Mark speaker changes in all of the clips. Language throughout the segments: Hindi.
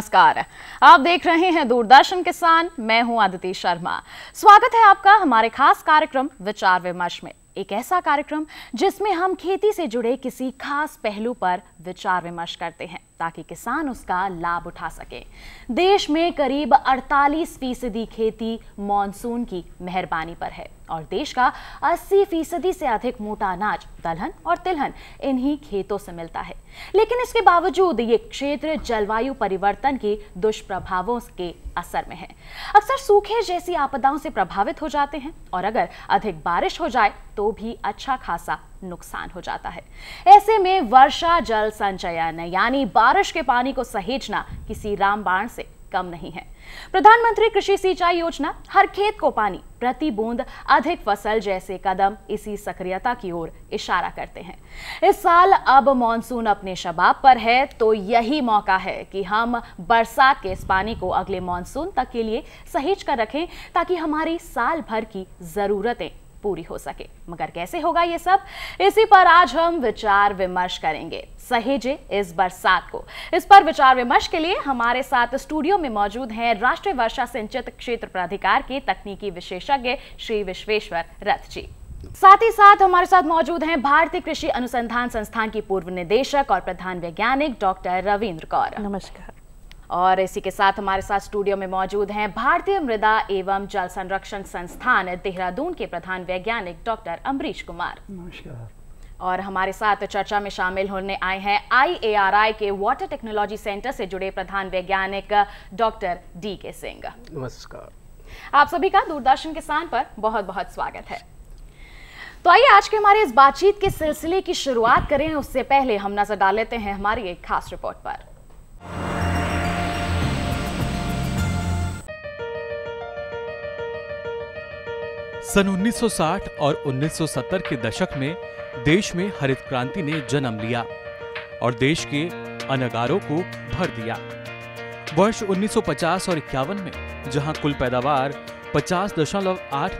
Speaker 1: नमस्कार आप देख रहे हैं दूरदर्शन किसान मैं हूं आदिति शर्मा स्वागत है आपका हमारे खास कार्यक्रम विचार विमर्श में एक ऐसा कार्यक्रम जिसमें हम खेती से जुड़े किसी खास पहलू पर विचार विमर्श करते हैं ताकि किसान उसका लाभ उठा सके देश में करीब 48 फीसदी खेती मानसून की मेहरबानी पर है और देश का 80 फीसदी से अधिक मोटा अनाज दलहन और तिलहन इन्हीं खेतों से मिलता है लेकिन इसके बावजूद ये क्षेत्र जलवायु परिवर्तन के दुष्प्रभावों के असर में है अक्सर सूखे जैसी आपदाओं से प्रभावित हो जाते हैं और अगर अधिक बारिश हो जाए तो भी अच्छा खासा नुकसान हो जाता है ऐसे में वर्षा जल संचयन यानी बारिश के पानी को सहेजना किसी रामबाण से कम नहीं है प्रधानमंत्री कृषि सिंचाई योजना हर खेत को पानी प्रति बूंद अधिक फसल जैसे कदम इसी सक्रियता की ओर इशारा करते हैं इस साल अब मॉनसून अपने शबाब पर है तो यही मौका है कि हम बरसात के इस पानी को अगले मॉनसून तक के लिए सहेज कर रखें ताकि हमारी साल भर की जरूरतें पूरी हो सके मगर कैसे होगा ये सब इसी पर आज हम विचार विमर्श करेंगे सहेजे इस बरसात को इस पर विचार विमर्श के लिए हमारे साथ स्टूडियो में मौजूद हैं राष्ट्रीय वर्षा सिंचित क्षेत्र प्राधिकार के तकनीकी विशेषज्ञ श्री विश्वेश्वर रथ जी साथ ही साथ हमारे साथ मौजूद हैं भारतीय कृषि अनुसंधान संस्थान की पूर्व निदेशक और प्रधान वैज्ञानिक डॉक्टर रविन्द्र कौर नमस्कार और इसी के साथ हमारे साथ स्टूडियो में मौजूद हैं भारतीय मृदा एवं जल संरक्षण संस्थान देहरादून के प्रधान वैज्ञानिक डॉक्टर अम्बरीश कुमार नमस्कार और हमारे साथ चर्चा में शामिल होने आए हैं आईएआरआई के वाटर टेक्नोलॉजी सेंटर से जुड़े प्रधान वैज्ञानिक डॉक्टर डी के सिंह नमस्कार आप सभी का दूरदर्शन किसान पर बहुत बहुत स्वागत है तो आइए आज के हमारे इस बातचीत के सिलसिले की शुरुआत करें उससे पहले हम नजर डाल लेते हैं हमारी एक खास रिपोर्ट पर
Speaker 2: सन 1960 और 1970 के दशक में देश में हरित क्रांति ने जन्म लिया और देश के अनगारों को भर दिया वर्ष 1950 और इक्यावन में जहां कुल पैदावार 50.8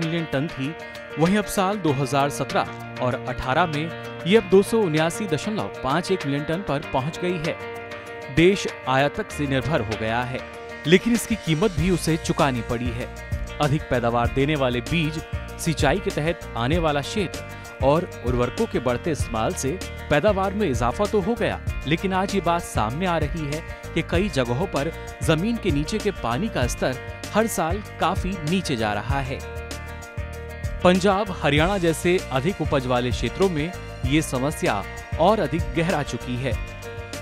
Speaker 2: मिलियन टन थी वहीं अब साल 2017 और 18 में ये अब दो मिलियन टन पर पहुंच गई है देश आयातक से निर्भर हो गया है लेकिन इसकी कीमत भी उसे चुकानी पड़ी है अधिक पैदावार देने वाले बीज सिंचाई के तहत आने वाला क्षेत्र और उर्वरकों के बढ़ते इस्तेमाल से पैदावार में इजाफा तो हो गया लेकिन आज ये बात सामने आ रही है कि कई जगहों पर जमीन के नीचे के पानी का स्तर हर साल काफी नीचे जा रहा है पंजाब हरियाणा जैसे अधिक उपज वाले क्षेत्रों में ये समस्या और अधिक गहरा चुकी है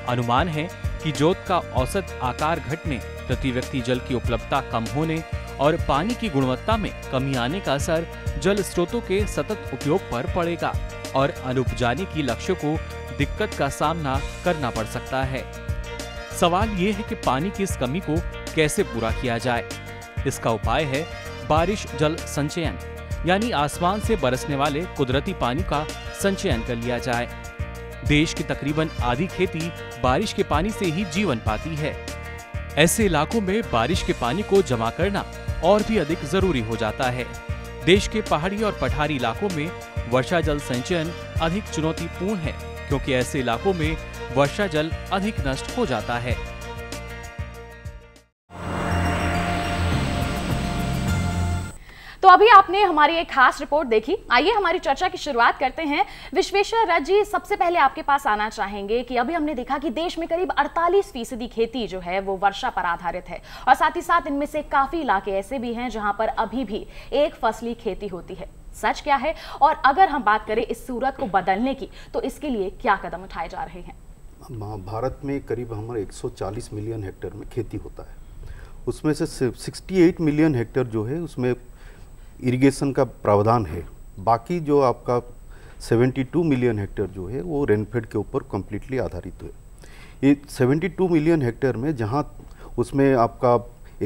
Speaker 2: अनुमान है कि जोत का औसत आकार घटने प्रति व्यक्ति जल की उपलब्धता कम होने और पानी की गुणवत्ता में कमी आने का असर जल स्रोतों के सतत उपयोग पर पड़ेगा और अनुपजाने की लक्ष्यों को दिक्कत का सामना करना पड़ सकता है सवाल ये है कि पानी की इस कमी को कैसे पूरा किया जाए इसका उपाय है बारिश जल संचयन यानी आसमान से बरसने वाले कुदरती पानी का संचयन कर लिया जाए देश की तकरीबन आधी खेती बारिश के पानी से ही जीवन पाती है ऐसे इलाकों में बारिश के पानी को जमा करना और भी अधिक जरूरी हो जाता है देश के पहाड़ी और पठारी इलाकों में वर्षा जल संचयन अधिक चुनौतीपूर्ण है क्योंकि ऐसे इलाकों में वर्षा जल अधिक नष्ट हो जाता है
Speaker 1: तो अभी आपने हमारी एक खास रिपोर्ट देखी आइए हमारी चर्चा की शुरुआत करते हैं विश्वेश्वर रथ जी सबसे पहले आपके पास आना चाहेंगे कि अभी हमने देखा कि देश में करीब अड़तालीस फीसदी खेती जो है वो वर्षा पर आधारित है और साथ ही साथ इनमें से काफी इलाके ऐसे भी हैं जहां पर अभी भी एक फसली खेती होती है सच क्या है और अगर हम बात करें इस सूरत को बदलने की तो इसके लिए क्या कदम उठाए जा रहे हैं
Speaker 3: भारत में करीब हमारे 140 मिलियन हेक्टेयर में खेती होता है उसमें से सिर्फ 68 मिलियन हेक्टेयर जो है उसमें इरिगेशन का प्रावधान है बाकी जो आपका 72 मिलियन हेक्टेयर जो है वो रेनफेड के ऊपर कम्प्लीटली आधारित है ये 72 मिलियन हेक्टेयर में जहाँ उसमें आपका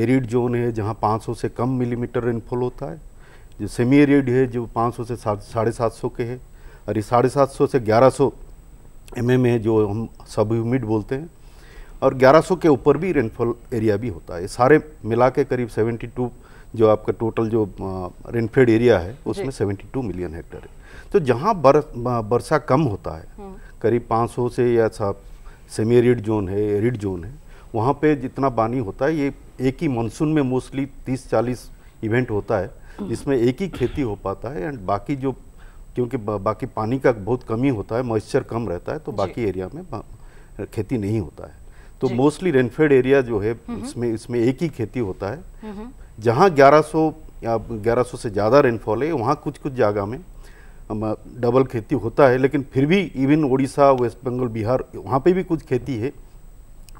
Speaker 3: एरिड जोन है जहाँ 500 से कम मिलीमीटर रेनफॉल होता है जो सेमी एरिड है जो 500 से साढ़े सात सौ के है और ये साढ़े सात सौ से 1100 सौ mm है जो हम सब ह्यूमिड बोलते हैं और 1100 के ऊपर भी रेनफॉल एरिया भी होता है सारे मिला के करीब सेवेंटी जो आपका टोटल जो रेनफेड एरिया है उसमें 72 मिलियन हेक्टर है तो जहाँ बर कम होता है हम्म। करीब 500 से या साहब सेमी रिड जोन है रिड जोन है वहाँ पे जितना पानी होता है ये एक ही मानसून में मोस्टली 30-40 इवेंट होता है हम्म। जिसमें एक ही खेती हो पाता है एंड बाकी जो क्योंकि बाकी पानी का बहुत कमी होता है मॉइस्चर कम रहता है तो बाकी एरिया में खेती नहीं होता है तो मोस्टली रेनफेड एरिया जो है हम्म। इसमें इसमें एक ही खेती होता है जहाँ 1100 या 1100 से ज़्यादा रेनफॉल है वहाँ कुछ कुछ जगह में डबल खेती होता है लेकिन फिर भी इवन उड़ीसा वेस्ट बंगाल बिहार वहाँ पे भी कुछ खेती है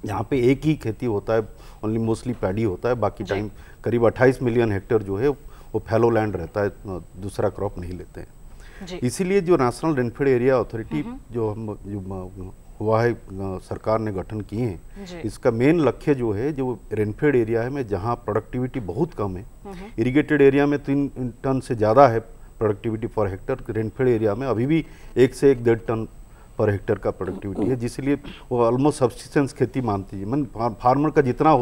Speaker 3: यहाँ पे एक ही खेती होता है ओनली मोस्टली पैडी होता है बाकी टाइम करीब 28 मिलियन हेक्टेयर जो है वो फैलो लैंड रहता है दूसरा क्रॉप नहीं लेते हैं इसीलिए जो नेशनल रेनफेड एरिया अथॉरिटी जो हम जो है सरकार ने गठन किए हैं इसका मेन लक्ष्य जो है जो रेनफेड एरिया है में जहाँ प्रोडक्टिविटी बहुत कम है इरिगेटेड हम्म, एरिया हम्म। में तीन टन से ज़्यादा है productivity per hectare rainfed area में अभी भी एक से एक डेढ़ टन पर हेक्टर का प्रोडक्टिविटी है जिसलिए वो ऑलमोस्ट सब्सिस्टेंस खेती मानती है मन फार्मर का जितना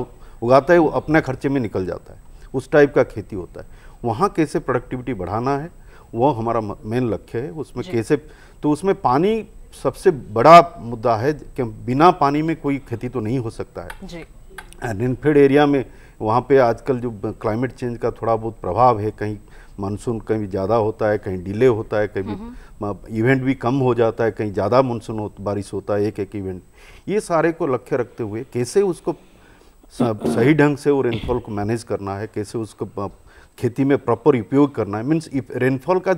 Speaker 3: उगाता है वो अपने खर्चे में निकल जाता है उस टाइप का खेती होता है वहाँ कैसे प्रोडक्टिविटी बढ़ाना है वो हमारा मेन लक्ष्य है उसमें कैसे तो उसमें पानी सबसे बड़ा मुद्दा है कि बिना पानी में कोई खेती तो नहीं हो सकता है जी एरिया में वहाँ पे आजकल जो क्लाइमेट चेंज का थोड़ा बहुत प्रभाव है कहीं मानसून कहीं ज़्यादा होता है कहीं डिले होता है कभी इवेंट हम्म, हम्म। भी कम हो जाता है कहीं ज़्यादा मानसून हो, बारिश होता है एक एक इवेंट ये सारे को लक्ष्य रखते हुए कैसे उसको सही ढंग से वो रेनफॉल को मैनेज करना है कैसे उसको खेती में प्रॉपर उपयोग करना है मीन्स रेनफॉल का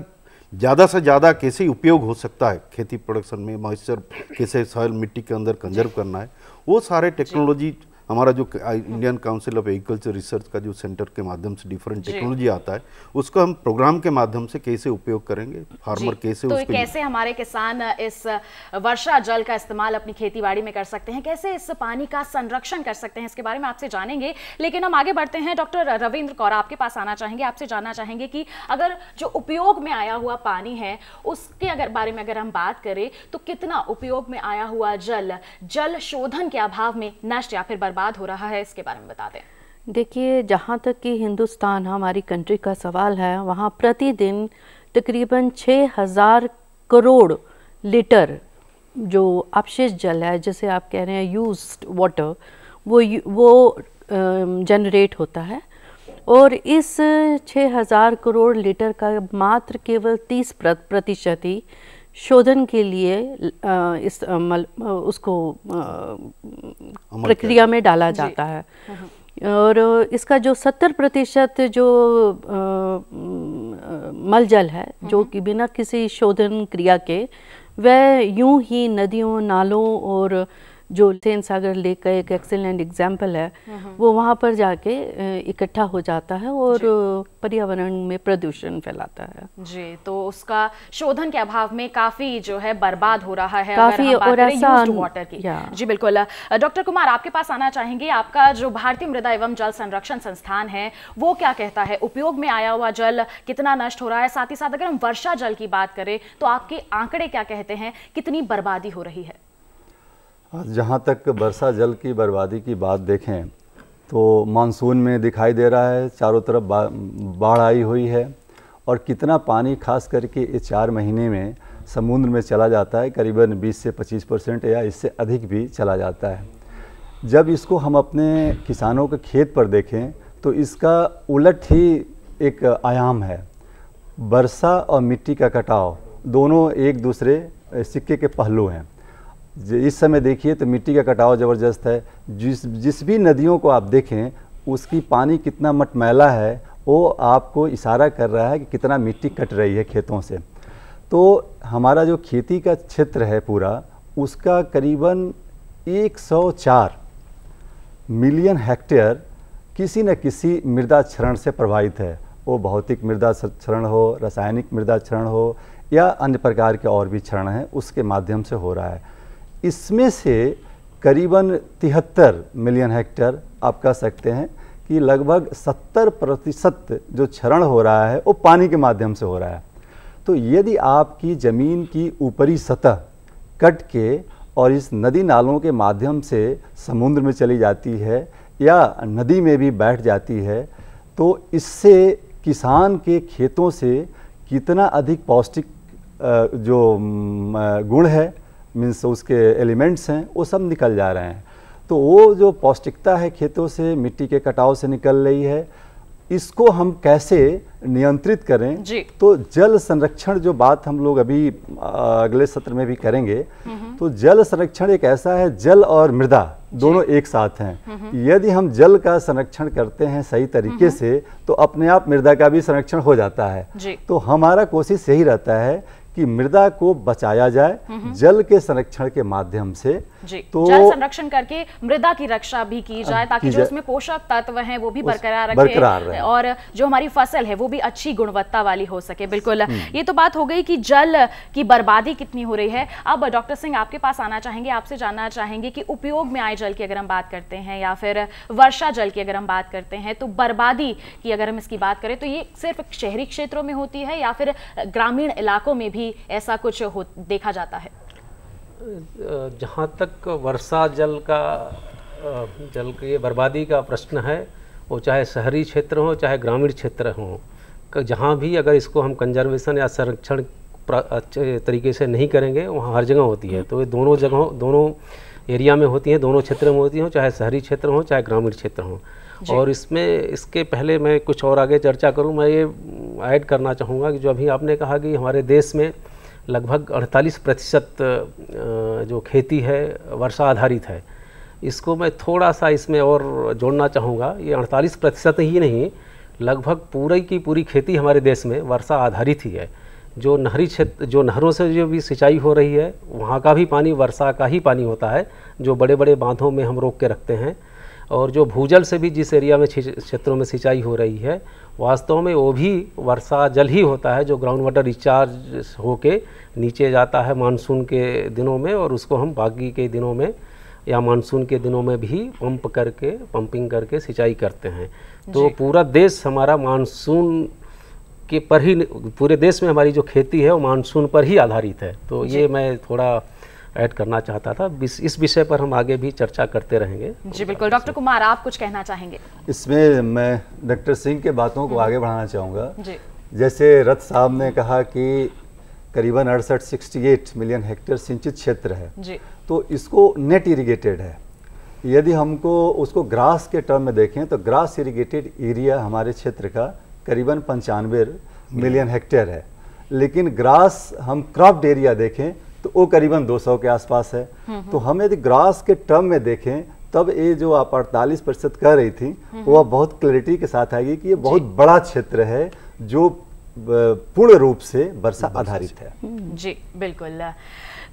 Speaker 3: ज़्यादा से ज़्यादा कैसे उपयोग हो सकता है खेती प्रोडक्शन में मॉइस्चर कैसे सॉयल मिट्टी के अंदर कंजर्व करना है वो सारे टेक्नोलॉजी हमारा जो Indian Council of Agriculture Research का जो सेंटर के माध्यम से डिफरेंट टेक्नोलॉजी आता है उसको हम प्रोग्राम के माध्यम से कैसे उपयोग करेंगे फार्मर कैसे तो कैसे
Speaker 1: हमारे किसान इस वर्षा जल का इस्तेमाल अपनी खेती में कर सकते हैं कैसे इस पानी का संरक्षण कर सकते हैं इसके बारे में आपसे जानेंगे लेकिन हम आगे बढ़ते हैं डॉक्टर रविन्द्र कौर आपके पास आना चाहेंगे आपसे जानना चाहेंगे कि अगर जो उपयोग में आया हुआ पानी है उसके अगर बारे में अगर हम बात करें तो कितना उपयोग में आया हुआ जल जल शोधन के अभाव में नष्ट या फिर बर्बाद बर्बाद हो रहा है इसके बारे में बता दें
Speaker 4: देखिए जहाँ तक कि हिंदुस्तान हमारी कंट्री का सवाल है वहाँ प्रतिदिन तकरीबन छः हज़ार करोड़ लीटर जो अपशिष्ट जल है जिसे आप कह रहे हैं यूज्ड वाटर वो वो जनरेट होता है और इस हज़ार करोड़ लीटर का मात्र केवल तीस प्रतिशत ही शोधन के लिए इस मल, उसको प्रक्रिया में डाला जाता है हाँ, हाँ। और इसका जो सत्तर प्रतिशत जो मल जल है हाँ, जो कि बिना किसी शोधन क्रिया के वह यूं ही नदियों नालों और जो हुसैन सागर लेक का एक एक्सेलेंट एग्जाम्पल है हाँ, हाँ। वो वहाँ पर जाके इकट्ठा हो जाता है और पर्यावरण में प्रदूषण फैलाता है
Speaker 1: जी तो उसका शोधन के अभाव में काफी जो है बर्बाद हो रहा है काफी और ऐसा वाटर की जी बिल्कुल डॉक्टर कुमार आपके पास आना चाहेंगे आपका जो भारतीय मृदा एवं जल संरक्षण संस्थान है वो क्या कहता है उपयोग में आया हुआ जल कितना नष्ट हो रहा है साथ ही साथ अगर हम वर्षा जल की बात करें तो आपके आंकड़े क्या कहते हैं कितनी बर्बादी हो रही है
Speaker 5: जहाँ तक वर्षा जल की बर्बादी की बात देखें तो मानसून में दिखाई दे रहा है चारों तरफ बाढ़ आई हुई है और कितना पानी खास करके इस चार महीने में समुद्र में चला जाता है करीबन 20 से 25 परसेंट या इससे अधिक भी चला जाता है जब इसको हम अपने किसानों के खेत पर देखें तो इसका उलट ही एक आयाम है वर्षा और मिट्टी का कटाव दोनों एक दूसरे सिक्के के पहलू हैं इस समय देखिए तो मिट्टी का कटाव ज़बरदस्त है जिस जिस भी नदियों को आप देखें उसकी पानी कितना मटमैला है वो आपको इशारा कर रहा है कि कितना मिट्टी कट रही है खेतों से तो हमारा जो खेती का क्षेत्र है पूरा उसका करीबन 104 मिलियन हेक्टेयर किसी न किसी मृदा क्षरण से प्रभावित है वो भौतिक मृदा क्षरण हो रासायनिक मृदा क्षरण हो या अन्य प्रकार के और भी क्षरण हैं उसके माध्यम से हो रहा है इसमें से करीबन तिहत्तर मिलियन हेक्टर आप कह सकते हैं कि लगभग 70 प्रतिशत जो क्षरण हो रहा है वो पानी के माध्यम से हो रहा है तो यदि आपकी ज़मीन की ऊपरी सतह कट के और इस नदी नालों के माध्यम से समुद्र में चली जाती है या नदी में भी बैठ जाती है तो इससे किसान के खेतों से कितना अधिक पौष्टिक जो गुण है मीन्स उसके एलिमेंट्स हैं वो सब निकल जा रहे हैं तो वो जो पौष्टिकता है खेतों से मिट्टी के कटाव से निकल रही है इसको हम कैसे नियंत्रित करें जी। तो जल संरक्षण जो बात हम लोग अभी अगले सत्र में भी करेंगे हम्म। तो जल संरक्षण एक ऐसा है जल और मृदा दोनों एक साथ हैं हम्म। यदि हम जल का संरक्षण करते हैं सही तरीके हम्म। से तो अपने आप मृदा का भी संरक्षण हो जाता है तो हमारा कोशिश यही रहता है कि मृदा को बचाया जाए जल के संरक्षण के माध्यम से
Speaker 1: तो जल संरक्षण करके मृदा की रक्षा भी की जाए ताकि जो उसमें पोषक तत्व हैं वो भी बरकरार रखे बरकरार और जो हमारी फसल है वो भी अच्छी गुणवत्ता वाली हो सके बिल्कुल हम्म। ये तो बात हो गई कि जल की बर्बादी कितनी हो रही है अब डॉक्टर सिंह आपके पास आना चाहेंगे आपसे जानना चाहेंगे कि उपयोग में आए जल की अगर हम बात करते हैं या फिर वर्षा जल की अगर हम बात करते हैं तो बर्बादी की अगर हम इसकी बात करें तो ये सिर्फ शहरी क्षेत्रों में होती है या फिर ग्रामीण इलाकों में भी ऐसा कुछ देखा जाता है
Speaker 6: जहाँ तक वर्षा जल का जल की बर्बादी का प्रश्न है वो चाहे शहरी क्षेत्र हो चाहे ग्रामीण क्षेत्र हो जहाँ भी अगर इसको हम कंजर्वेशन या संरक्षण अच्छे तरीके से नहीं करेंगे वहाँ हर जगह होती है तो ये दोनों जगहों दोनों एरिया में होती हैं दोनों क्षेत्र में होती हों चाहे शहरी क्षेत्र हों चाहे ग्रामीण क्षेत्र हों और इसमें इसके पहले मैं कुछ और आगे चर्चा करूँ मैं ये ऐड करना चाहूँगा कि जो अभी आपने कहा कि हमारे देश में लगभग 48 प्रतिशत जो खेती है वर्षा आधारित है इसको मैं थोड़ा सा इसमें और जोड़ना चाहूँगा ये 48 प्रतिशत ही नहीं लगभग पूरी की पूरी खेती हमारे देश में वर्षा आधारित ही है जो नहरी क्षेत्र जो नहरों से जो भी सिंचाई हो रही है वहाँ का भी पानी वर्षा का ही पानी होता है जो बड़े बड़े बांधों में हम रोक के रखते हैं और जो भूजल से भी जिस एरिया में क्षेत्रों में सिंचाई हो रही है वास्तव में वो भी वर्षा जल ही होता है जो ग्राउंड वाटर रिचार्ज होके नीचे जाता है मानसून के दिनों में और उसको हम बाकी के दिनों में या मानसून के दिनों में भी पंप करके पंपिंग करके सिंचाई करते हैं तो पूरा देश हमारा मानसून के पर ही पूरे देश में हमारी जो खेती है वो मानसून पर ही आधारित है तो ये मैं थोड़ा ऐड करना चाहता था इस विषय पर हम आगे भी चर्चा करते रहेंगे
Speaker 1: जी बिल्कुल डॉक्टर कुमार आप कुछ कहना चाहेंगे
Speaker 5: इसमें मैं डॉक्टर सिंह के बातों को हम्म। आगे बढ़ाना चाहूँगा जैसे रथ साहब ने कहा कि करीबन अड़सठ 68 मिलियन हेक्टेयर सिंचित क्षेत्र है जी। तो इसको नेट इरिगेटेड है यदि हमको उसको ग्रास के टर्म में देखें तो ग्रास इरिगेटेड एरिया हमारे क्षेत्र का करीबन पंचानवे मिलियन हेक्टेयर है लेकिन ग्रास हम क्रॉप्ड एरिया देखें तो वो करीबन 200 के आसपास है हम्म, हम्म। तो हम यदि ग्रास के टर्म में देखें तब ये जो आप अड़तालीस प्रतिशत कह रही थी हम्म, वो अब बहुत क्लैरिटी के साथ आएगी कि ये बहुत बड़ा क्षेत्र है जो पूर्ण रूप से वर्षा आधारित है
Speaker 1: जी बिल्कुल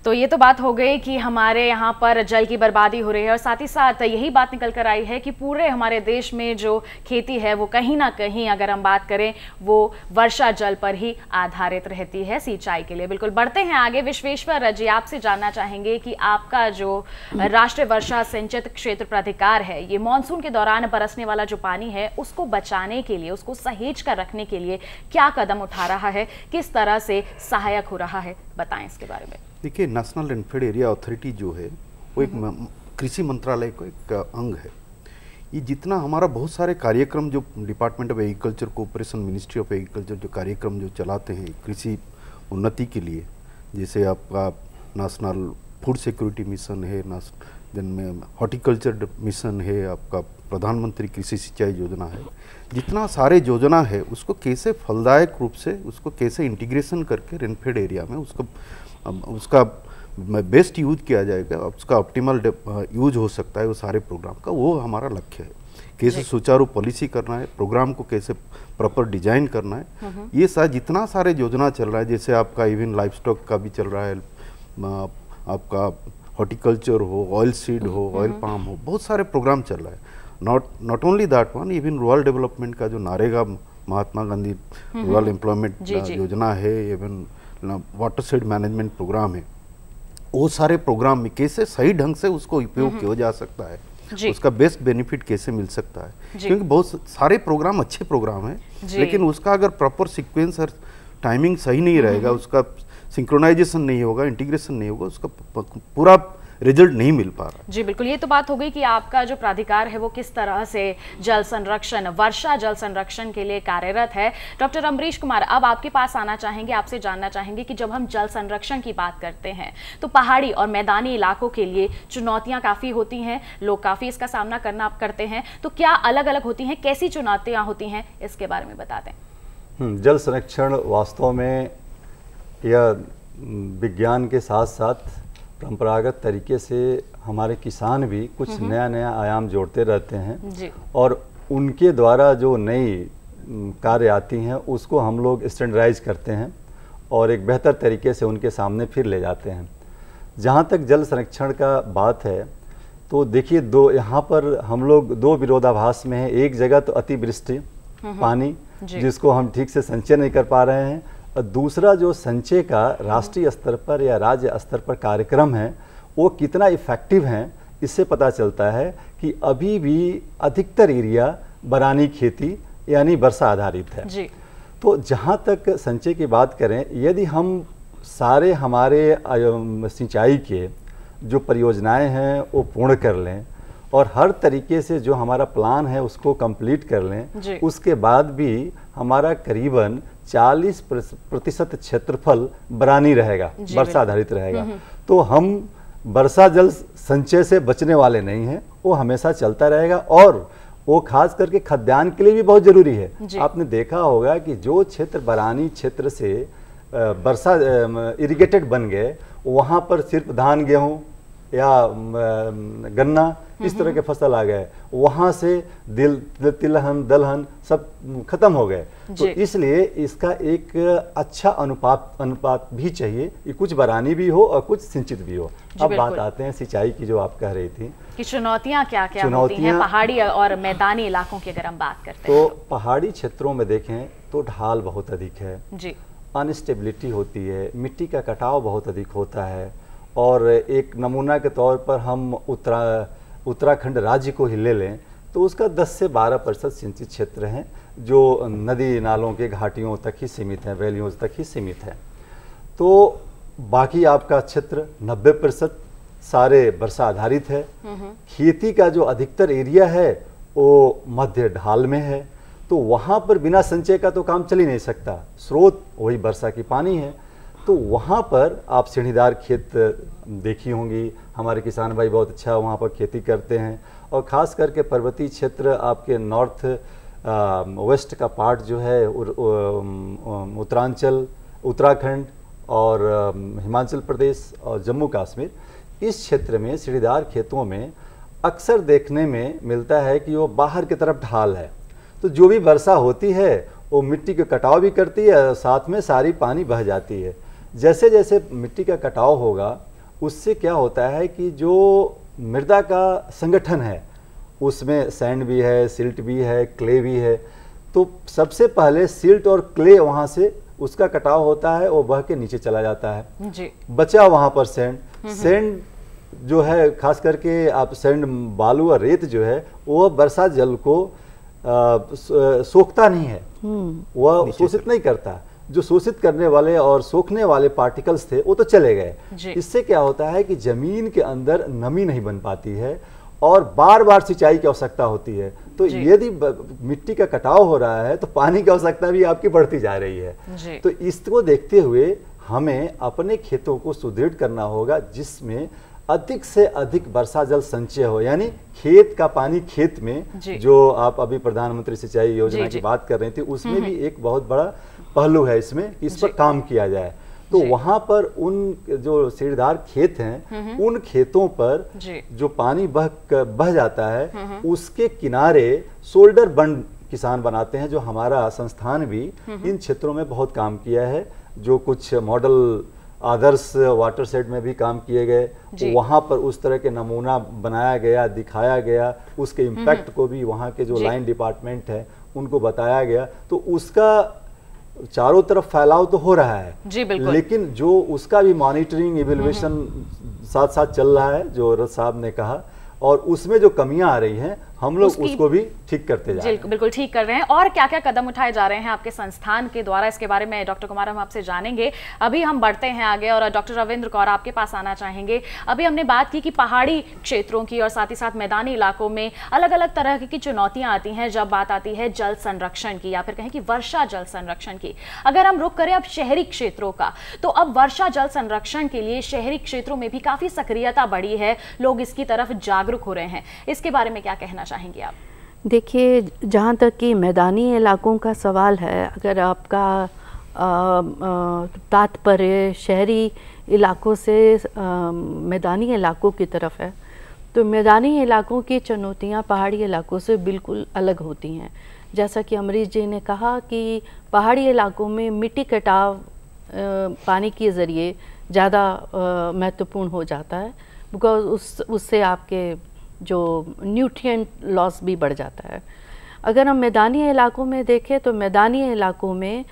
Speaker 1: तो ये तो बात हो गई कि हमारे यहाँ पर जल की बर्बादी हो रही है और साथ ही साथ यही बात निकल कर आई है कि पूरे हमारे देश में जो खेती है वो कहीं ना कहीं अगर हम बात करें वो वर्षा जल पर ही आधारित रहती है सिंचाई के लिए बिल्कुल बढ़ते हैं आगे विश्वेश्वर जी आपसे जानना चाहेंगे कि आपका जो राष्ट्रीय वर्षा सिंचित क्षेत्र प्राधिकार है ये मानसून के दौरान बरसने वाला जो पानी है उसको बचाने के लिए उसको सहेज कर रखने के लिए क्या कदम उठा रहा है किस तरह से सहायक हो रहा है बताएं इसके बारे में
Speaker 3: देखिए National Rainfed Area Authority जो है वो एक कृषि मंत्रालय का एक अंग है ये जितना हमारा बहुत सारे कार्यक्रम जो Department of Agriculture Cooperation Ministry of Agriculture जो कार्यक्रम जो चलाते हैं कृषि उन्नति के लिए जैसे आपका नेशनल फूड सिक्योरिटी मिशन है जिनमें हॉर्टिकल्चर मिशन है आपका प्रधानमंत्री कृषि सिंचाई योजना है जितना सारे योजना है उसको कैसे फलदायक रूप से उसको कैसे इंटीग्रेशन करके रेनफेड एरिया में उसको उसका बेस्ट यूज किया जाएगा उसका ऑप्टिमल यूज हो सकता है वो सारे प्रोग्राम का वो हमारा लक्ष्य है कैसे सुचारू पॉलिसी करना है प्रोग्राम को कैसे प्रॉपर डिजाइन करना है हाँ, हाँ। ये सा जितना सारे योजना चल रहा है जैसे आपका इवन लाइफ स्टॉक का भी चल रहा है आपका हॉर्टिकल्चर हो ऑयल सीड हो ऑयल हाँ, पाम हो बहुत सारे प्रोग्राम चल रहा है not not only that one even rural development का जो नारेगा महात्मा गांधी रूरल एम्प्लॉयमेंट योजना है even watershed management programme है वो सारे प्रोग्राम में कैसे सही ढंग से उसको उपयोग हम्म। किया जा सकता है उसका बेस्ट बेनिफिट कैसे मिल सकता है क्योंकि बहुत सारे प्रोग्राम अच्छे प्रोग्राम हैं लेकिन उसका अगर प्रॉपर सिक्वेंस और टाइमिंग सही नहीं रहेगा हम्म। उसका सिंक्रोनाइजेशन नहीं होगा इंटीग्रेशन नहीं होगा उसका पूरा रिजल्ट नहीं मिल पा रहा
Speaker 1: जी बिल्कुल ये तो बात हो गई कि आपका जो प्राधिकार है वो किस तरह से जल संरक्षण वर्षा जल संरक्षण के लिए कार्यरत है डॉक्टर अमरीश कुमार अब आपके पास आना चाहेंगे आपसे जानना चाहेंगे कि जब हम जल संरक्षण की बात करते हैं तो पहाड़ी और मैदानी इलाकों के लिए चुनौतियां काफ़ी होती हैं लोग काफ़ी इसका सामना करना आप करते हैं तो क्या अलग अलग होती हैं कैसी चुनौतियां होती हैं इसके बारे में बता दें
Speaker 5: हम्म, जल संरक्षण वास्तव में यह हम्म, विज्ञान के साथ साथ परंपरागत तरीके से हमारे किसान भी कुछ नया नया आयाम जोड़ते रहते हैं और उनके द्वारा जो नई कार्य आती हैं उसको हम लोग स्टैंडर्डाइज करते हैं और एक बेहतर तरीके से उनके सामने फिर ले जाते हैं जहाँ तक जल संरक्षण का बात है तो देखिए दो यहाँ पर हम लोग दो विरोधाभास में हैं एक जगह तो अतिवृष्टि पानी जिसको हम ठीक से संचय नहीं कर पा रहे हैं दूसरा जो संचय का राष्ट्रीय स्तर पर या राज्य स्तर पर कार्यक्रम है वो कितना इफ़ेक्टिव है इससे पता चलता है कि अभी भी अधिकतर एरिया बरानी खेती यानी वर्षा आधारित है जी। तो जहाँ तक संचय की बात करें यदि हम सारे हमारे सिंचाई के जो परियोजनाएं हैं वो पूर्ण कर लें और हर तरीके से जो हमारा प्लान है उसको कंप्लीट कर लें उसके बाद भी हमारा करीबन 40 प्रतिशत क्षेत्रफल बरानी रहेगा वर्षा आधारित रहेगा हम्म, हम्म। तो हम वर्षा जल संचय से बचने वाले नहीं हैं वो हमेशा चलता रहेगा और वो खास करके खाद्यान्न के लिए भी बहुत ज़रूरी है आपने देखा होगा कि जो क्षेत्र बरानी क्षेत्र से वर्षा इरिगेटेड बन गए वहाँ पर सिर्फ धान गेहूँ या गन्ना इस तरह के फसल आ गए वहाँ से दिल, तिलहन दलहन सब खत्म हो गए तो इसलिए इसका एक अच्छा अनुपात अनुपात भी चाहिए कि कुछ बरानी भी हो और कुछ सिंचित भी हो अब बात आते हैं सिंचाई की जो आप कह रही थी
Speaker 1: कि चुनौतियां क्या क्या चुनौतियां, होती हैं पहाड़ी और मैदानी इलाकों की अगर हम बात करते तो
Speaker 5: पहाड़ी क्षेत्रों में देखें तो ढाल बहुत अधिक है अनस्टेबिलिटी होती है मिट्टी का कटाव बहुत अधिक होता है और एक नमूना के तौर पर हम उत्तरा उत्तराखंड राज्य को ही ले लें तो उसका 10 से 12 प्रतिशत सिंचित क्षेत्र हैं जो नदी नालों के घाटियों तक ही सीमित हैं वैलियों तक ही सीमित हैं तो बाकी आपका क्षेत्र 90 प्रतिशत सारे वर्षा आधारित है हम्म हम्म। खेती का जो अधिकतर एरिया है वो मध्य ढाल में है तो वहाँ पर बिना संचय का तो काम चल ही नहीं सकता स्रोत वही वर्षा की पानी है तो वहाँ पर आप सीढ़ीदार खेत देखी होंगी हमारे किसान भाई बहुत अच्छा वहाँ पर खेती करते हैं और ख़ास करके पर्वतीय क्षेत्र आपके नॉर्थ वेस्ट का पार्ट जो है उत्तरांचल उत्तराखंड और हिमाचल प्रदेश और जम्मू कश्मीर इस क्षेत्र में सीढ़ीदार खेतों में अक्सर देखने में मिलता है कि वो बाहर की तरफ ढाल है तो जो भी वर्षा होती है वो मिट्टी के कटाव भी करती है साथ में सारी पानी बह जाती है जैसे जैसे मिट्टी का कटाव होगा उससे क्या होता है कि जो मृदा का संगठन है उसमें सैंड भी है सिल्ट भी है क्ले भी है तो सबसे पहले सिल्ट और क्ले वहाँ से उसका कटाव होता है वो बह के नीचे चला जाता है जी। बचा वहाँ पर सैंड सैंड जो है खास करके आप सैंड बालू और रेत जो है वो बरसात जल को आ, सोखता नहीं है हम्म। वह शोषित नहीं करता जो शोषित करने वाले और सोखने वाले पार्टिकल्स थे वो तो चले गए इससे क्या होता है कि ज़मीन के अंदर नमी नहीं बन पाती है और बार बार सिंचाई की आवश्यकता होती है तो यदि मिट्टी का कटाव हो रहा है तो पानी की आवश्यकता भी आपकी बढ़ती जा रही है तो इसको देखते हुए हमें अपने खेतों को सुदृढ़ करना होगा जिसमें अधिक से अधिक वर्षा जल संचय हो यानी खेत का पानी खेत में जो आप अभी प्रधानमंत्री सिंचाई योजना की बात कर रहे थे उसमें हम्म, भी हम्म। एक बहुत बड़ा पहलू है इसमें इस पर काम किया जाए तो वहां पर उन जो सीढ़ीदार खेत हैं हम्म, उन खेतों पर जो पानी बह बह जाता है उसके किनारे शोल्डर बंड किसान बनाते हैं जो हमारा संस्थान भी इन क्षेत्रों में बहुत काम किया है जो कुछ मॉडल आदर्श वाटर सेट में भी काम किए गए वहाँ पर उस तरह के नमूना बनाया गया दिखाया गया उसके इम्पैक्ट हम्म। को भी वहाँ के जो लाइन डिपार्टमेंट है उनको बताया गया तो उसका चारों तरफ फैलाव तो हो रहा है जी बिल्कुल लेकिन जो उसका भी मॉनिटरिंग इवेलुएशन साथ साथ चल रहा है जो रथ साहब ने कहा और उसमें जो कमियां आ रही हैं हम लोग उसको भी ठीक करते जा रहे हैं
Speaker 1: बिल्कुल ठीक कर रहे हैं और क्या क्या कदम उठाए जा रहे हैं आपके संस्थान के द्वारा इसके बारे में डॉक्टर कुमार हम आपसे जानेंगे अभी हम बढ़ते हैं आगे और डॉक्टर रविंद्र कौर आपके पास आना चाहेंगे अभी हमने बात की कि पहाड़ी क्षेत्रों की और साथ ही साथ मैदानी इलाकों में अलग अलग तरह की चुनौतियां आती हैं जब बात आती है जल संरक्षण की या फिर कहें कि वर्षा जल संरक्षण की अगर हम रुख करें अब शहरी क्षेत्रों का तो अब वर्षा जल संरक्षण के लिए शहरी क्षेत्रों में भी काफी सक्रियता बढ़ी है लोग इसकी तरफ जागरूक हो रहे हैं इसके बारे में क्या कहना चाहेंगे आप
Speaker 4: देखिए जहाँ तक कि मैदानी इलाकों का सवाल है अगर आपका तात्पर्य शहरी इलाकों से मैदानी इलाकों की तरफ है तो मैदानी इलाकों की चुनौतियाँ पहाड़ी इलाकों से बिल्कुल अलग होती हैं जैसा कि अमरीश जी ने कहा कि पहाड़ी इलाकों में मिट्टी कटाव पानी के ज़रिए ज़्यादा महत्वपूर्ण हो जाता है बिकॉज उस उससे आपके जो न्यूट्रिएंट लॉस भी बढ़ जाता है अगर हम मैदानी इलाकों में देखें तो मैदानी इलाकों में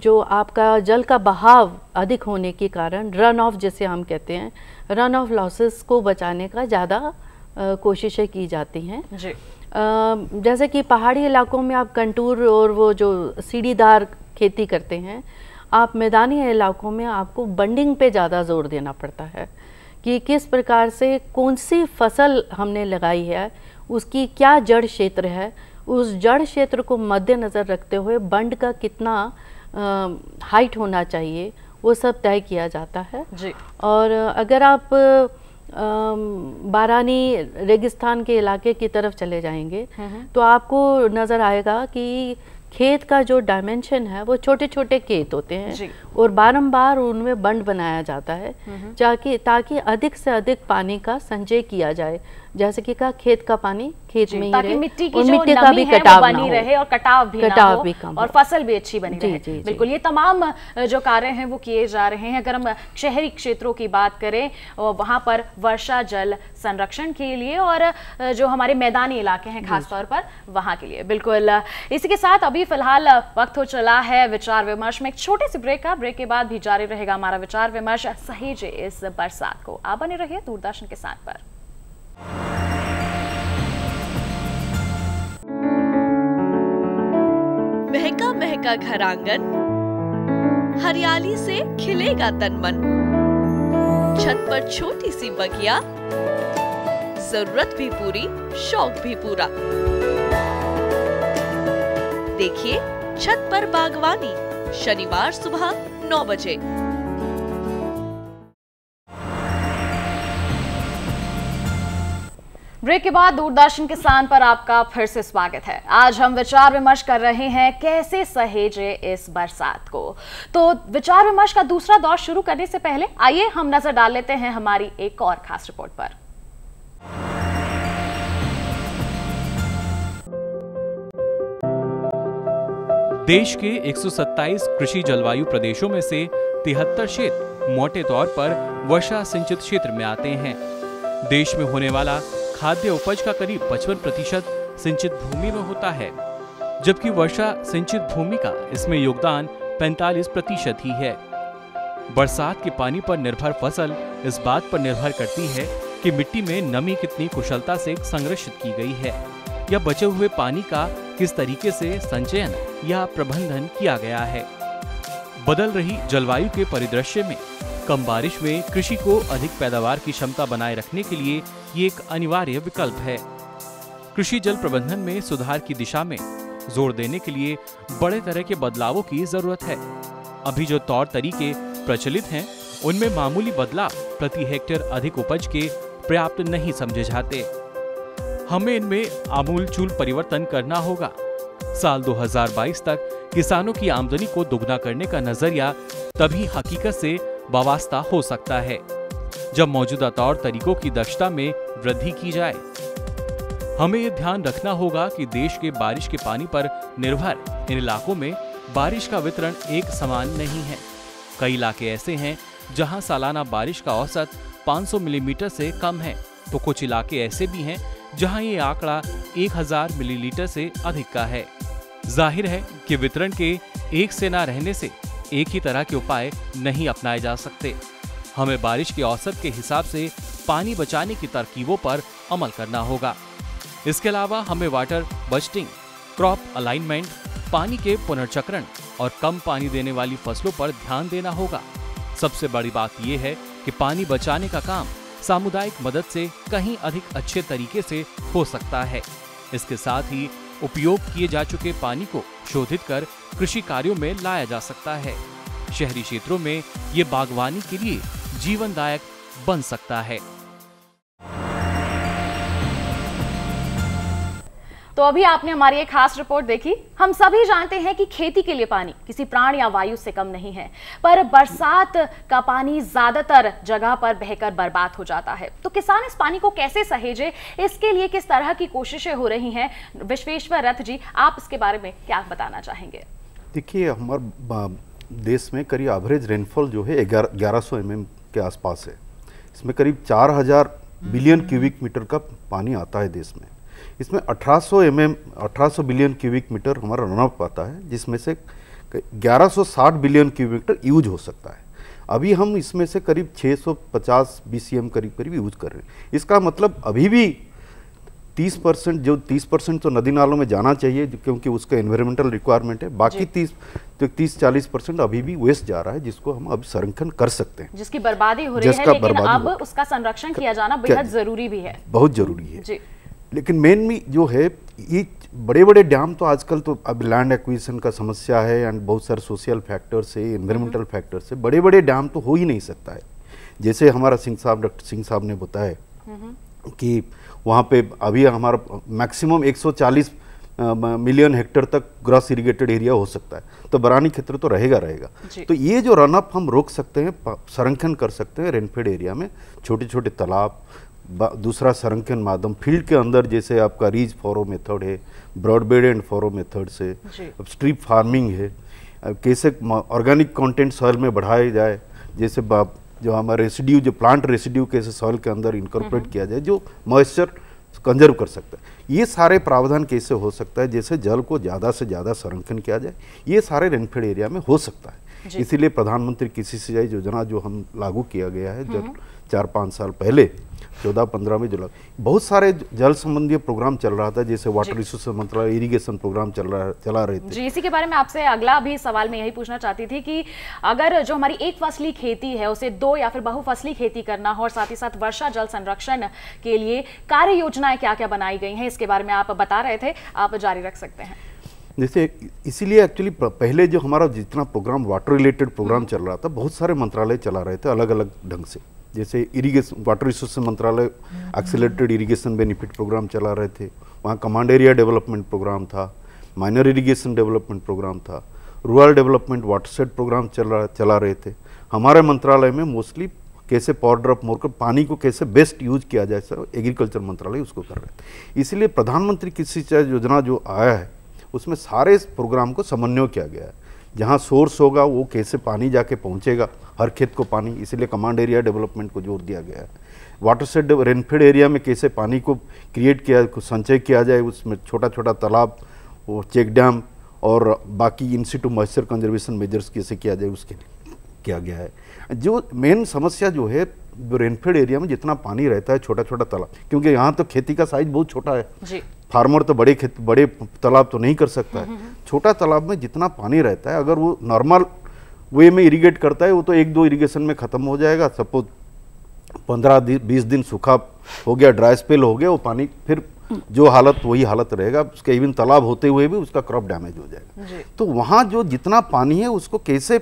Speaker 4: जो आपका जल का बहाव अधिक होने के कारण रन ऑफ जैसे हम कहते हैं रन ऑफ लॉसेस को बचाने का ज़्यादा कोशिशें की जाती हैं जैसे कि पहाड़ी इलाकों में आप कंटूर और वो जो सीढ़ीदार खेती करते हैं आप मैदानी इलाकों में आपको बंडिंग पे ज़्यादा जोर देना पड़ता है कि किस प्रकार से कौन सी फसल हमने लगाई है उसकी क्या जड़ क्षेत्र है उस जड़ क्षेत्र को मद्देनज़र रखते हुए बंड का कितना आ, हाइट होना चाहिए वो सब तय किया जाता है जी और अगर आप बारानी रेगिस्तान के इलाके की तरफ चले जाएंगे हम्म, हम्म। तो आपको नज़र आएगा कि खेत का जो डायमेंशन है वो छोटे छोटे खेत होते हैं और बारंबार उनमें बंड बनाया जाता है ताकि हम्म। ताकि अधिक से अधिक पानी का संचय किया जाए जैसे कि कहा खेत का पानी खेत में ही रहे मिट्टी की जो मिट्टी का भी कटाव बनी रहे
Speaker 1: और कटाव भी कटाव भी कम और फसल भी अच्छी बनी रहे बिल्कुल ये तमाम जो कार्य हैं वो किए जा रहे हैं अगर हम शहरी क्षेत्रों की बात करें वहाँ पर वर्षा जल संरक्षण के लिए और जो हमारे मैदानी इलाके हैं खासतौर पर वहाँ के लिए बिल्कुल इसी के साथ अभी फिलहाल वक्त हो चला है विचार विमर्श में एक छोटे से ब्रेक का ब्रेक के बाद भी जारी रहेगा हमारा विचार विमर्श सहेजे इस बरसात को आप बने रहिए दूरदर्शन के साथ पर महका महका
Speaker 4: घर आंगन हरियाली से खिलेगा तन मन छत पर छोटी सी बगिया जरूरत भी पूरी शौक भी पूरा देखिए छत पर
Speaker 1: बागवानी शनिवार सुबह नौ बजे ब्रेक के बाद दूरदर्शन किसान पर आपका फिर से स्वागत है आज हम विचार विमर्श कर रहे हैं कैसे सहेजे इस बरसात को तो विचार विमर्श का दूसरा दौर शुरू करने से पहले आइए हम नजर डाल लेते हैं हमारी एक और खास रिपोर्ट पर
Speaker 2: देश के 127 कृषि जलवायु प्रदेशों में से तिहत्तर क्षेत्र मोटे तौर पर वर्षा सिंचित क्षेत्र में आते हैं देश में होने वाला खाद्य उपज का करीब पचपन प्रतिशत सिंचित भूमि में होता है जबकि वर्षा सिंचित भूमि का इसमें योगदान 45 प्रतिशत ही है बरसात के पानी पर निर्भर फसल इस बात पर निर्भर करती है कि मिट्टी में नमी कितनी कुशलता से संरक्षित की गई है या बचे हुए पानी का किस तरीके से संचयन या प्रबंधन किया गया है बदल रही जलवायु के परिदृश्य में कम बारिश में कृषि को अधिक पैदावार की क्षमता बनाए रखने के लिए ये एक अनिवार्य विकल्प है कृषि जल प्रबंधन में सुधार की दिशा में जोर देने के लिए बड़े तरह के बदलावों की जरूरत है अभी जो तौर तरीके प्रचलित हैं उनमें मामूली बदलाव प्रति हेक्टेयर अधिक उपज के पर्याप्त नहीं समझे जाते हमें इनमें आमूलचूल परिवर्तन करना होगा साल 2022 तक किसानों की आमदनी को दुगना करने का नजरिया तभी हकीकत से वावास्ता हो सकता है जब मौजूदा तौर तरीकों की दक्षता में वृद्धि की जाए हमें यह ध्यान रखना होगा कि देश के बारिश के पानी पर निर्भर इन इलाकों में बारिश का वितरण एक समान नहीं है कई इलाके ऐसे हैं जहां सालाना बारिश का औसत 500 मिलीमीटर से कम है तो कुछ इलाके ऐसे भी हैं जहां ये आंकड़ा 1000 मिलीलीटर से अधिक का है जाहिर है कि वितरण के एक से ना रहने से एक ही तरह के उपाय नहीं अपनाए जा सकते हमें बारिश के औसत के हिसाब से पानी बचाने की तरकीबों पर अमल करना होगा इसके अलावा हमें वाटर बजटिंग क्रॉप अलाइनमेंट पानी के पुनर्चक्रण और कम पानी देने वाली फसलों पर ध्यान देना होगा सबसे बड़ी बात यह है कि पानी बचाने का काम सामुदायिक मदद से कहीं अधिक अच्छे तरीके से हो सकता है इसके साथ ही उपयोग किए जा चुके पानी को शोधित कर कृषि कार्यों में लाया जा सकता है शहरी क्षेत्रों में ये बागवानी के लिए जीवनदायक बन सकता है
Speaker 1: तो अभी आपने हमारी एक खास रिपोर्ट देखी हम सभी जानते हैं कि खेती के लिए पानी किसी प्राण या वायु से कम नहीं है पर बरसात का पानी ज्यादातर जगह पर बहकर बर्बाद हो जाता है तो किसान इस पानी को कैसे सहेजे इसके लिए किस तरह की कोशिशें हो रही हैं विश्वेश्वर रथ जी आप इसके बारे में क्या बताना चाहेंगे
Speaker 3: देखिए हमारे देश में करीब एवरेज रेनफॉल जो है ग्यारह सौ mm के आसपास है इसमें करीब चार बिलियन क्यूबिक मीटर का पानी आता है देश में इसमें 1800 सौ एम 1800 बिलियन क्यूबिक मीटर हमारा रनऑफ आता है जिसमें से 1160 बिलियन क्यूबिक मीटर यूज हो सकता है अभी हम इसमें से करीब 650 बीसीएम करीब करीब यूज कर रहे हैं इसका मतलब अभी भी 30 परसेंट जो 30 परसेंट तो नदी नालों में जाना चाहिए क्योंकि उसका इन्वायरमेंटल रिक्वायरमेंट है बाकी 30 तो 30 40 परसेंट अभी भी वेस्ट जा रहा है जिसको हम अब संरक्षण कर सकते हैं
Speaker 1: जिसकी बर्बादी हो रही है लेकिन अब उसका संरक्षण किया जाना बेहद जरूरी भी है बहुत जरूरी है जी।
Speaker 3: लेकिन मेनली जो है ये बड़े बड़े डैम तो आजकल तो अब लैंड एक्विजिशन का समस्या है एंड बहुत सारे सोशल फैक्टर्स से इन्वायरमेंटल फैक्टर्स से बड़े बड़े डैम तो हो ही नहीं सकता है जैसे हमारा सिंह साहब डॉक्टर सिंह साहब ने बताया कि वहाँ पे अभी हमारा मैक्सिमम 140 मिलियन हेक्टर तक ग्रास इरीगेटेड एरिया हो सकता है तो बरानी क्षेत्र तो रहेगा रहेगा तो ये जो रनअप हम रोक सकते हैं संरक्षण कर सकते हैं रेनफेड एरिया में छोटे छोटे तालाब दूसरा संरक्षण माध्यम फील्ड के अंदर जैसे आपका रीज फॉरो मेथड है ब्रॉडबेड एंड फॉरो मेथड से अब स्ट्रीप फार्मिंग है कैसे ऑर्गेनिक कंटेंट सॉइल में बढ़ाया जाए जैसे जो हमारे रेसिड्यू जो प्लांट रेसिड्यू कैसे सॉइल के अंदर इंकॉर्पोरेट हम्म। किया जाए जो मॉइस्चर कंजर्व कर सकता है ये सारे प्रावधान कैसे हो सकता है जैसे जल को ज़्यादा से ज़्यादा संरक्षण किया जाए ये सारे रेनफेड एरिया में हो सकता है इसीलिए प्रधानमंत्री कृषि सिंचाई योजना जो हम लागू किया गया है जब हम्म। चार पाँच साल पहले चौदह पंद्रह में जुलाई बहुत सारे जल संबंधी प्रोग्राम चल रहा था जैसे वाटर रिसोर्स मंत्रालय इरिगेशन प्रोग्राम चल रहा चला रहे थे
Speaker 1: जी इसी के बारे में आपसे अगला भी सवाल मैं यही पूछना चाहती थी कि अगर जो हमारी एक फसली खेती है उसे दो या फिर बहुफसली खेती करना हो और साथ ही साथ वर्षा जल संरक्षण के लिए कार्य योजनाएं क्या क्या बनाई गई हैं इसके बारे में आप बता रहे थे आप जारी रख सकते हैं
Speaker 3: जैसे इसीलिए एक्चुअली पहले जो हमारा जितना प्रोग्राम वाटर रिलेटेड प्रोग्राम चल रहा था बहुत सारे मंत्रालय चला रहे थे अलग अलग ढंग से जैसे इरिगेशन वाटर रिसोर्स मंत्रालय एक्सेलेटेड इरिगेशन बेनिफिट प्रोग्राम चला रहे थे वहाँ कमांड एरिया डेवलपमेंट प्रोग्राम था माइनर इरिगेशन डेवलपमेंट प्रोग्राम था रूरल डेवलपमेंट वाटरसेट प्रोग्राम चला चला रहे थे हमारे मंत्रालय में मोस्टली कैसे पावर ड्रॉप मोड़कर पानी को कैसे बेस्ट यूज किया जाए सर एग्रीकल्चर मंत्रालय उसको कर रहे थे इसलिए प्रधानमंत्री कृषि सिंचाई योजना जो आया है उसमें सारे प्रोग्राम को समन्वय किया गया है जहाँ सोर्स होगा वो कैसे पानी जाके पहुँचेगा हर खेत को पानी इसीलिए कमांड एरिया डेवलपमेंट को जोर दिया गया है वाटर सेड रेनफेड एरिया में कैसे पानी को क्रिएट किया संचय किया जाए उसमें छोटा छोटा तालाब वो चेक डैम और बाकी in situ moisture conservation measures कैसे किया जाए उसके लिए किया गया है जो मेन समस्या जो है रेनफेड एरिया में जितना पानी रहता है छोटा छोटा तालाब क्योंकि यहाँ तो खेती का साइज बहुत छोटा है फार्मर तो बड़े खेत बड़े तालाब तो नहीं कर सकता है हम्म, हम्म। छोटा तालाब में जितना पानी रहता है अगर वो नॉर्मल वे में इरीगेट करता है वो तो एक दो इरीगेशन में ख़त्म हो जाएगा सपोज पंद्रह दिन बीस दिन सूखा हो गया ड्राई स्पेल हो गया वो पानी फिर जो हालत वही हालत रहेगा उसके इवन तालाब होते हुए भी उसका क्रॉप डैमेज हो जाएगा तो वहाँ जो जितना पानी है उसको कैसे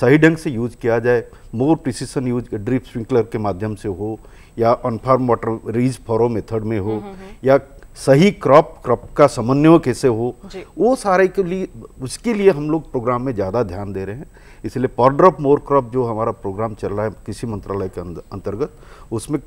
Speaker 3: सही ढंग से यूज किया जाए more precision use drip sprinkler के माध्यम से हो या on farm water ridge furrow method में हो हम्म, हम्म, हम्म। या सही क्रॉप क्रॉप का समन्वय कैसे हो वो सारे के लिए उसके लिए हम लोग प्रोग्राम में ज़्यादा ध्यान दे रहे हैं इसलिए पर ऑफ मोर क्रॉप जो हमारा प्रोग्राम चल रहा है कृषि मंत्रालय के अंतर्गत उसमें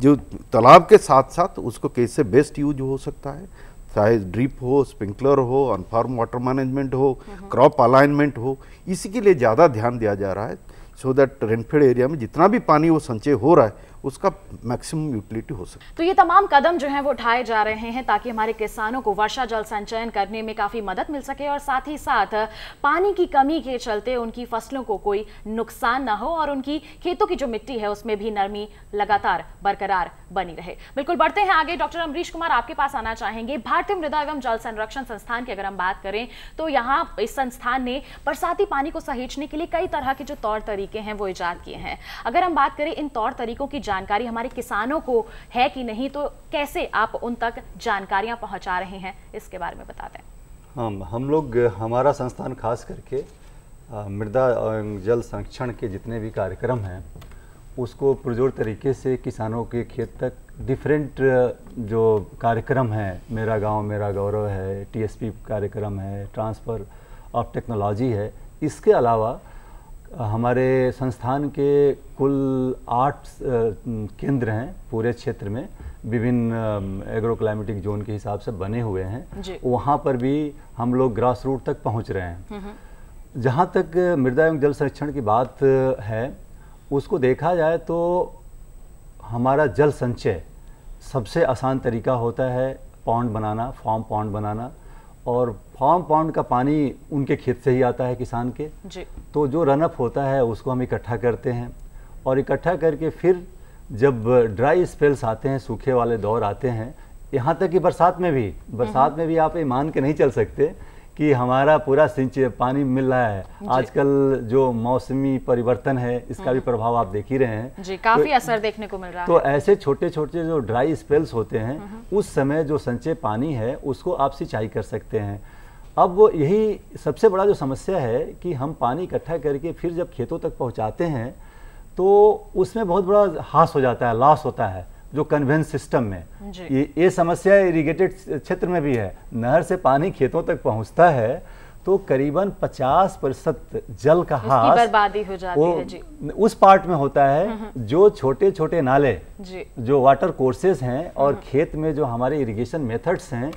Speaker 3: जो तालाब के साथ साथ उसको कैसे बेस्ट यूज हो सकता है चाहे ड्रिप हो स्प्रिंकलर हो अनफार्म वाटर मैनेजमेंट हो क्रॉप हम्म। अलाइनमेंट हो इसी के लिए ज़्यादा ध्यान दिया जा रहा है सो दैट रेनफेड एरिया में जितना भी पानी वो संचय हो रहा है उसका मैक्सिमम यूटिलिटी हो सके
Speaker 1: तो ये तमाम कदम जो हैं वो उठाए जा रहे हैं ताकि हमारे किसानों को वर्षा जल संचयन करने में काफ़ी मदद मिल सके और साथ ही साथ पानी की कमी के चलते उनकी फसलों को कोई नुकसान ना हो और उनकी खेतों की जो मिट्टी है उसमें भी नरमी लगातार बरकरार बनी रहे बिल्कुल बढ़ते हैं आगे डॉक्टर अमरीश कुमार आपके पास आना चाहेंगे भारतीय मृदा एवं जल संरक्षण संस्थान की अगर हम बात करें तो यहाँ इस संस्थान ने बरसाती पानी को सहेजने के लिए कई तरह के जो तौर तरीके हैं वो ईजाद किए हैं अगर हम बात करें इन तौर तरीकों की जानकारी हमारे किसानों को है कि नहीं तो कैसे आप उन तक जानकारियां पहुंचा रहे हैं इसके बारे में बता दें
Speaker 5: हम हम लोग हमारा संस्थान खास करके मृदा जल संरक्षण के जितने भी कार्यक्रम हैं उसको पुरजोर तरीके से किसानों के खेत तक डिफरेंट जो कार्यक्रम हैं मेरा गांव मेरा गौरव है टीएसपी कार्यक्रम है ट्रांसफ़र ऑफ टेक्नोलॉजी है इसके अलावा हमारे संस्थान के कुल आठ केंद्र हैं पूरे क्षेत्र में विभिन्न एग्रो क्लाइमेटिक जोन के हिसाब से बने हुए हैं वहाँ पर भी हम लोग ग्रास रूट तक पहुँच रहे हैं
Speaker 4: हम्म, हम्म।
Speaker 5: जहाँ तक मृदा एवं जल संरक्षण की बात है उसको देखा जाए तो हमारा जल संचय सबसे आसान तरीका होता है पौंड बनाना फॉर्म पौंड बनाना और फार्म पाउंड का पानी उनके खेत से ही आता है किसान के जी। तो जो रनअप होता है उसको हम इकट्ठा करते हैं और इकट्ठा करके फिर जब ड्राई स्पेल्स आते हैं सूखे वाले दौर आते हैं यहाँ तक कि बरसात में भी बरसात हम्म। में भी आप ये मान के नहीं चल सकते कि हमारा पूरा सिंचित पानी मिल रहा है आजकल जो मौसमी परिवर्तन है इसका भी हम्म। प्रभाव आप देख ही रहे हैं जी काफी तो, असर
Speaker 1: देखने को मिल रहा तो
Speaker 5: है तो ऐसे छोटे छोटे जो ड्राई स्पेल्स होते हैं हम्म, हम्म। उस समय जो संचय पानी है उसको आप सिंचाई कर सकते हैं अब वो यही सबसे बड़ा जो समस्या है कि हम पानी इकट्ठा करके फिर जब खेतों तक पहुँचाते हैं तो उसमें बहुत बड़ा हास हो जाता है लॉस होता है जो कन्वेंस सिस्टम में ये ये समस्या इरिगेटेड क्षेत्र में भी है नहर से पानी खेतों तक पहुंचता है तो करीबन 50 प्रतिशत जल का हाथ बर्बादी
Speaker 1: हो जाती है जी
Speaker 5: उस पार्ट में होता है हम्म, हम्म। जो छोटे छोटे नाले जी जो वाटर कोर्सेज हैं और हम्म। खेत में जो हमारे इरिगेशन मेथड्स हैं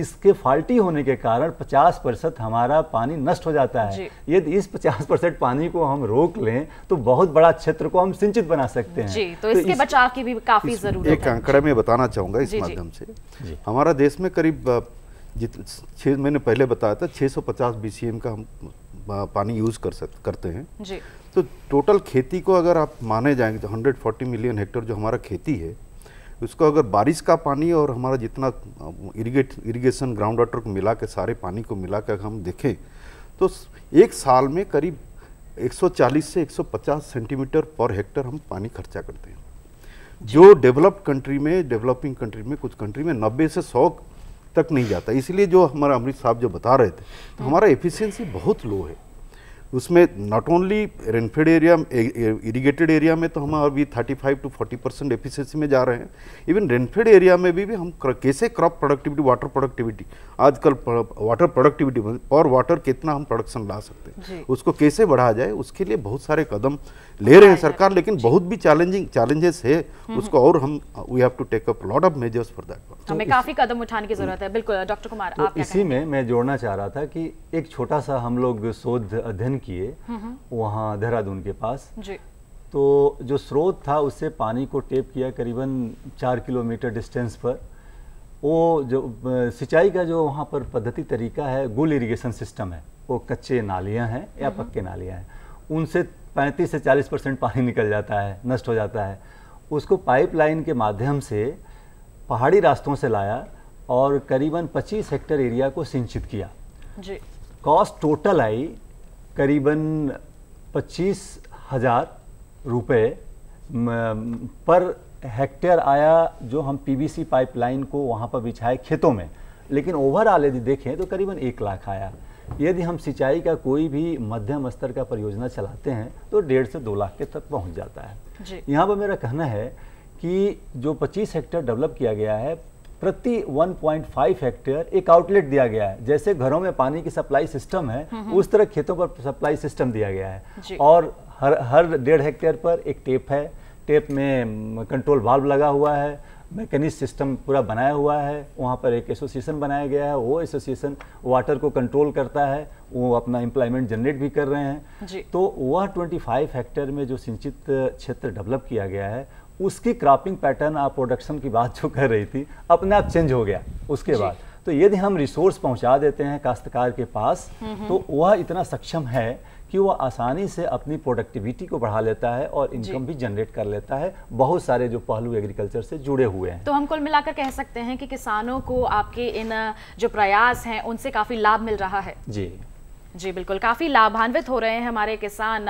Speaker 5: इसके फाल्टी होने के कारण 50 परसेंट हमारा पानी नष्ट हो जाता है यदि इस 50 परसेंट पानी को हम रोक लें तो बहुत बड़ा क्षेत्र को हम सिंचित बना सकते हैं जी,
Speaker 1: तो, तो इसके इस, बचाव की भी काफी जरूरत एक आंकड़ा
Speaker 5: में बताना चाहूंगा इस माध्यम से हमारा देश
Speaker 3: में करीब जित मैंने पहले बताया था 650 बीसीएम का हम पानी यूज कर सक करते हैं जी। तो टोटल खेती को अगर आप माने जाएंगे तो 140 मिलियन हेक्टर जो हमारा खेती है उसको अगर बारिश का पानी और हमारा जितना इरीगेट इरीगेशन ग्राउंड वाटर को मिला के सारे पानी को मिला के हम देखें तो एक साल में करीब 140 से 150 सेंटीमीटर पर हेक्टर हम पानी खर्चा करते हैं जो डेवलप्ड कंट्री में डेवलपिंग कंट्री में कुछ कंट्री में 90 से 100 तक नहीं जाता इसलिए जो हमारा अमृत साहब जो बता रहे थे तो हम्म। हमारा एफिशिएंसी बहुत लो है उसमें not only rainfed area irrigated area में तो हम अभी 35 टू 40 परसेंट एफिशिएंसी में जा रहे हैं इवन रेनफेड एरिया में भी, भी हम कैसे क्रॉप प्रोडक्टिविटी वाटर प्रोडक्टिविटी आजकल वाटर प्रोडक्टिविटी और वाटर कितना हम प्रोडक्शन ला सकते हैं उसको कैसे बढ़ा जाए उसके लिए बहुत सारे कदम ले रहे हैं सरकार लेकिन बहुत भी चैलेंजिंग
Speaker 5: चैलेंजेस है हम्म। उसको और हम we have to take up lot of measures for that हमें तो काफी
Speaker 1: कदम उठाने की जरूरत है बिल्कुल डॉक्टर कुमार तो आप इसी
Speaker 5: में मैं जोड़ना चाह रहा था कि एक छोटा सा हम लोग शोध अध्ययन किए हम्म, हम्म। वहाँ देहरादून के पास तो जो स्रोत था उससे पानी को टेप किया करीबन चार किलोमीटर डिस्टेंस पर वो जो सिंचाई का जो वहाँ पर पद्धति तरीका है गुल इरिगेशन सिस्टम है वो कच्चे नालियाँ हैं या पक्के नालियाँ हैं उनसे 35 से 40 परसेंट पानी निकल जाता है नष्ट हो जाता है उसको पाइपलाइन के माध्यम से पहाड़ी रास्तों से लाया और करीबन 25 हेक्टर एरिया को सिंचित किया जी कॉस्ट टोटल आई करीबन पच्चीस हज़ार रुपये पर हेक्टेयर आया जो हम पीवीसी पाइपलाइन को वहाँ पर बिछाए खेतों में लेकिन ओवरऑल यदि देखें तो करीबन एक लाख आया यदि हम सिंचाई का कोई भी मध्यम स्तर का परियोजना चलाते हैं तो डेढ़ से दो लाख के तक पहुंच जाता है यहाँ पर मेरा कहना है कि जो 25 हेक्टेयर डेवलप किया गया है प्रति 1.5 हेक्टेयर एक आउटलेट दिया गया है जैसे घरों में पानी की सप्लाई सिस्टम है हम्म, हम्म। उस तरह खेतों पर सप्लाई सिस्टम दिया गया है और हर हर डेढ़ हेक्टेयर पर एक टेप है टेप में कंट्रोल वाल्व लगा हुआ है मैकेनिक सिस्टम पूरा बनाया हुआ है वहाँ पर एक एसोसिएशन बनाया गया है वो एसोसिएशन वाटर को कंट्रोल करता है वो अपना एम्प्लॉयमेंट जनरेट भी कर रहे हैं तो वह 25 हेक्टेयर में जो सिंचित क्षेत्र डेवलप किया गया है उसकी क्रॉपिंग पैटर्न आप प्रोडक्शन की बात जो कर रही थी अपने आप चेंज हो गया उसके बाद तो यदि हम रिसोर्स पहुँचा देते हैं काश्तकार के पास हम्म, हम्म। तो वह इतना सक्षम है कि वो आसानी से अपनी प्रोडक्टिविटी को बढ़ा लेता है और इनकम भी जनरेट कर लेता है बहुत सारे जो पहलू एग्रीकल्चर से जुड़े हुए हैं
Speaker 1: तो हम कुल मिलाकर कह सकते हैं कि किसानों को आपके इन जो प्रयास हैं उनसे काफ़ी लाभ मिल रहा है जी जी बिल्कुल काफ़ी लाभान्वित हो रहे हैं हमारे किसान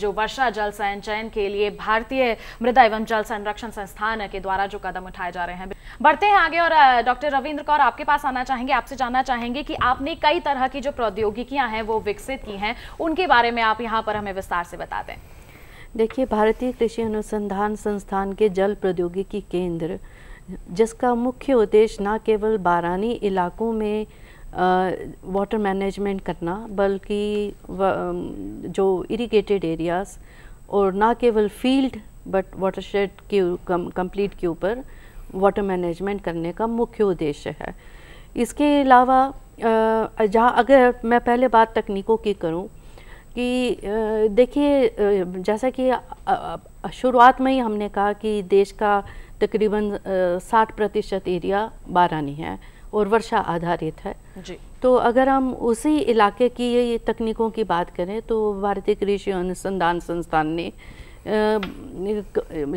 Speaker 1: जो वर्षा जल संचयन के लिए भारतीय मृदा एवं जल संरक्षण संस्थान के द्वारा जो कदम उठाए जा रहे हैं बढ़ते हैं आगे और डॉक्टर रविंद्र कौर आपके पास आना चाहेंगे आपसे जानना चाहेंगे कि आपने कई तरह की जो प्रौद्योगिकियां हैं वो विकसित की हैं उनके बारे में आप यहाँ पर हमें विस्तार से बता दें
Speaker 4: देखिए भारतीय कृषि अनुसंधान संस्थान के जल प्रौद्योगिकी केंद्र जिसका मुख्य उद्देश्य न केवल बारानी इलाकों में वाटर मैनेजमेंट करना बल्कि जो इरिगेटेड एरियाज़ और ना केवल फील्ड बट वाटर शेड के कंप्लीट के ऊपर वाटर मैनेजमेंट करने का मुख्य उद्देश्य है इसके अलावा जहाँ अगर मैं पहले बात तकनीकों की करूँ कि देखिए जैसा कि शुरुआत में ही हमने कहा कि देश का तकरीबन 60 प्रतिशत एरिया बारानी है और वर्षा आधारित है जी तो अगर हम उसी इलाके की ये तकनीकों की बात करें तो भारतीय कृषि अनुसंधान संस्थान ने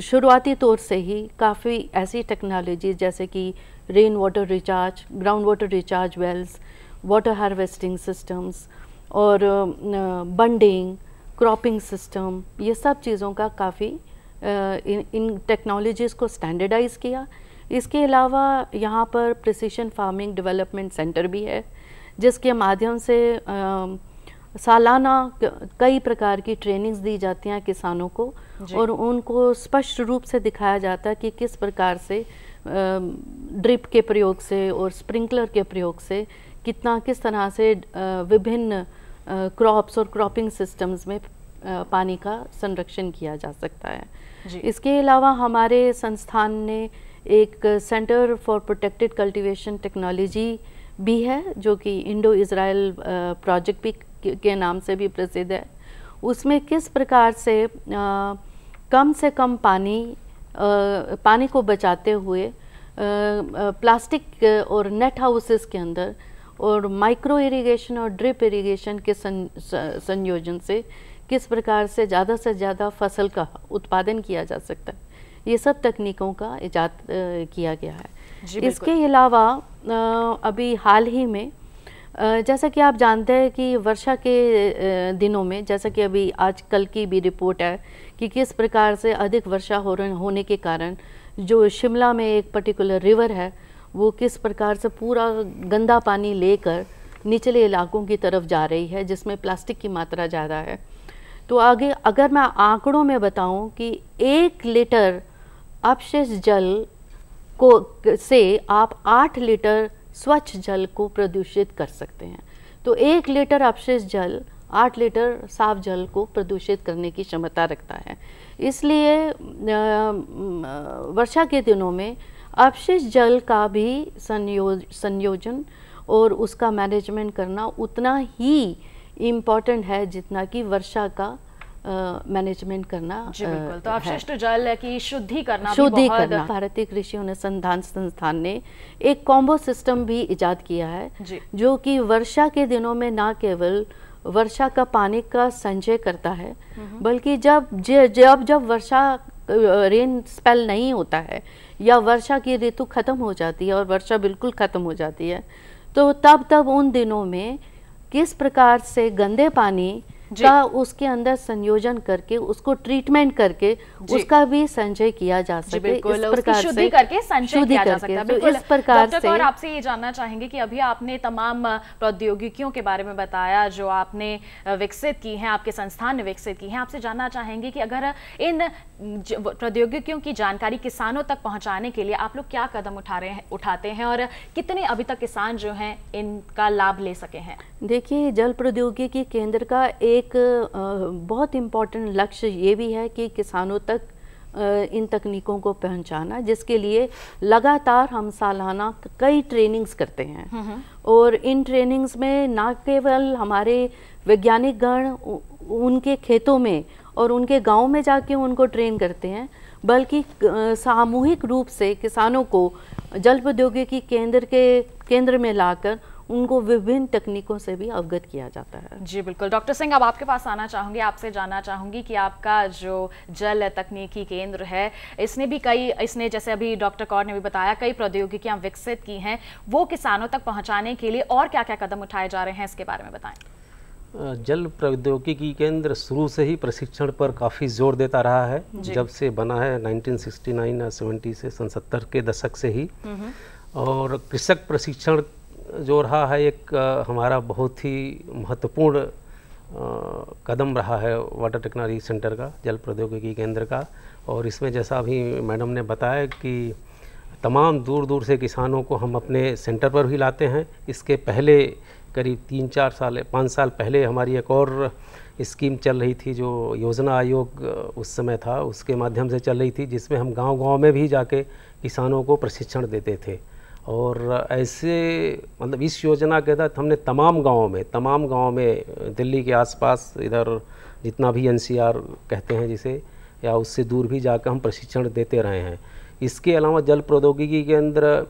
Speaker 4: शुरुआती तौर से ही काफ़ी ऐसी टेक्नोलॉजी जैसे कि rain water recharge ground water recharge wells water harvesting systems और बंडिंग क्रॉपिंग सिस्टम ये सब चीज़ों का काफ़ी इन इन टेक्नोलॉजीज़ को स्टैंडर्डाइज किया इसके अलावा यहाँ पर प्रिसिशन फार्मिंग डेवलपमेंट सेंटर भी है जिसके माध्यम से आ, सालाना कई प्रकार की ट्रेनिंग्स दी जाती हैं किसानों को और उनको स्पष्ट रूप से दिखाया जाता है कि किस प्रकार से ड्रिप के प्रयोग से और स्प्रिंकलर के प्रयोग से कितना किस तरह से विभिन्न क्रॉप्स और क्रॉपिंग सिस्टम्स में पानी का संरक्षण किया जा सकता है इसके अलावा हमारे संस्थान ने एक Centre for Protected Cultivation Technology भी है जो कि इंडो इसराइल प्रोजेक्ट भी के नाम से भी प्रसिद्ध है उसमें किस प्रकार से आ, कम से कम पानी आ, पानी को बचाते हुए आ, प्लास्टिक और नेट हाउसेस के अंदर और माइक्रो इरिगेशन और ड्रिप इरिगेशन के सं, संयोजन से किस प्रकार से ज़्यादा से ज़्यादा फसल का उत्पादन किया जा सकता है ये सब तकनीकों का ईजाद किया गया है इसके अलावा अभी हाल ही में जैसा कि आप जानते हैं कि वर्षा के दिनों में जैसा कि अभी आज कल की भी रिपोर्ट है कि किस प्रकार से अधिक वर्षा हो होने के कारण जो शिमला में एक पर्टिकुलर रिवर है वो किस प्रकार से पूरा गंदा पानी लेकर निचले इलाकों की तरफ जा रही है जिसमें प्लास्टिक की मात्रा ज़्यादा है तो आगे अगर मैं आंकड़ों में बताऊं कि एक लीटर अपशिष जल को से आप आठ लीटर स्वच्छ जल को प्रदूषित कर सकते हैं तो एक लीटर अपशिष जल आठ लीटर साफ जल को प्रदूषित करने की क्षमता रखता है इसलिए वर्षा के दिनों में अपशिष जल का भी संयोज संयोजन और उसका मैनेजमेंट करना उतना ही इम्पॉर्टेंट है जितना कि वर्षा का मैनेजमेंट करना जी बिल्कुल तो आप
Speaker 1: जल की शुद्धि करना शुद्धि करना
Speaker 4: भारतीय कृषि अनुसंधान संस्थान ने एक कॉम्बो सिस्टम भी इजाद किया है जो कि वर्षा के दिनों में ना केवल वर्षा का पानी का संचय करता है हम्म। बल्कि जब जब जब वर्षा रेन स्पेल नहीं होता है या वर्षा की ऋतु ख़त्म हो जाती है और वर्षा बिल्कुल ख़त्म हो जाती है तो तब तब उन दिनों में किस प्रकार से गंदे पानी का उसके अंदर संयोजन करके उसको ट्रीटमेंट करके उसका भी संचय किया जा सके तो इस प्रकार से करके संचय किया जा सकता है इस प्रकार से और आपसे
Speaker 1: ये जानना चाहेंगे कि अभी आपने तमाम प्रौद्योगिकियों के बारे में बताया जो आपने विकसित की हैं आपके संस्थान ने विकसित की हैं आपसे जानना चाहेंगे कि अगर इन प्रौद्योगिकियों की जानकारी किसानों तक पहुंचाने के लिए आप लोग क्या कदम उठा रहे हैं उठाते हैं और कितने अभी तक किसान जो हैं इनका लाभ ले सके हैं
Speaker 4: देखिए जल प्रौद्योगिकी केंद्र का एक एक बहुत इम्पॉर्टेंट लक्ष्य ये भी है कि किसानों तक इन तकनीकों को पहुंचाना जिसके लिए लगातार हम सालाना कई ट्रेनिंग्स करते हैं हम्म, हम्म। और इन ट्रेनिंग्स में ना केवल हमारे वैज्ञानिक गण उनके खेतों में और उनके गांव में जाके उनको ट्रेन करते हैं बल्कि सामूहिक रूप से किसानों को जल प्रौद्योगिकी केंद्र के केंद्र में लाकर उनको विभिन्न तकनीकों से भी अवगत किया जाता है
Speaker 1: जी बिल्कुल डॉक्टर सिंह अब आपके पास आना चाहूंगी आपसे जानना चाहूंगी कि आपका जो जल तकनीकी केंद्र है इसने भी कई इसने जैसे अभी डॉक्टर कौर ने भी बताया कई प्रौद्योगिकियां विकसित की हैं वो किसानों तक पहुँचाने के लिए और क्या क्या कदम उठाए जा रहे हैं इसके बारे में बताएं
Speaker 6: जल प्रौद्योगिकी केंद्र शुरू से ही प्रशिक्षण पर काफ़ी जोर देता रहा है जब से बना है 1969 या 70 से सतहत्तर के दशक से ही और कृषक प्रशिक्षण जो रहा है एक हमारा बहुत ही महत्वपूर्ण कदम रहा है वाटर टेक्नोलॉजी सेंटर का जल प्रौद्योगिकी केंद्र का और इसमें जैसा अभी मैडम ने बताया कि तमाम दूर दूर से किसानों को हम अपने सेंटर पर भी लाते हैं इसके पहले करीब तीन चार साल पाँच साल पहले हमारी एक और स्कीम चल रही थी जो योजना आयोग उस समय था उसके माध्यम से चल रही थी जिसमें हम गांव-गांव में भी जाके किसानों को प्रशिक्षण देते थे और ऐसे मतलब इस योजना के तहत हमने तमाम गांवों में तमाम गाँव में दिल्ली के आसपास इधर जितना भी एन कहते हैं जिसे या उससे दूर भी जाकर हम प्रशिक्षण देते रहे हैं इसके अलावा जल प्रौद्योगिकी के अंदर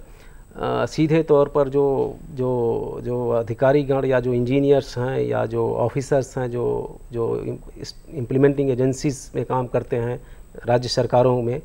Speaker 6: सीधे तौर पर जो जो जो अधिकारीगण या जो इंजीनियर्स हैं या जो ऑफिसर्स हैं जो जो इम्प्लीमेंटिंग एजेंसीज में काम करते हैं राज्य सरकारों में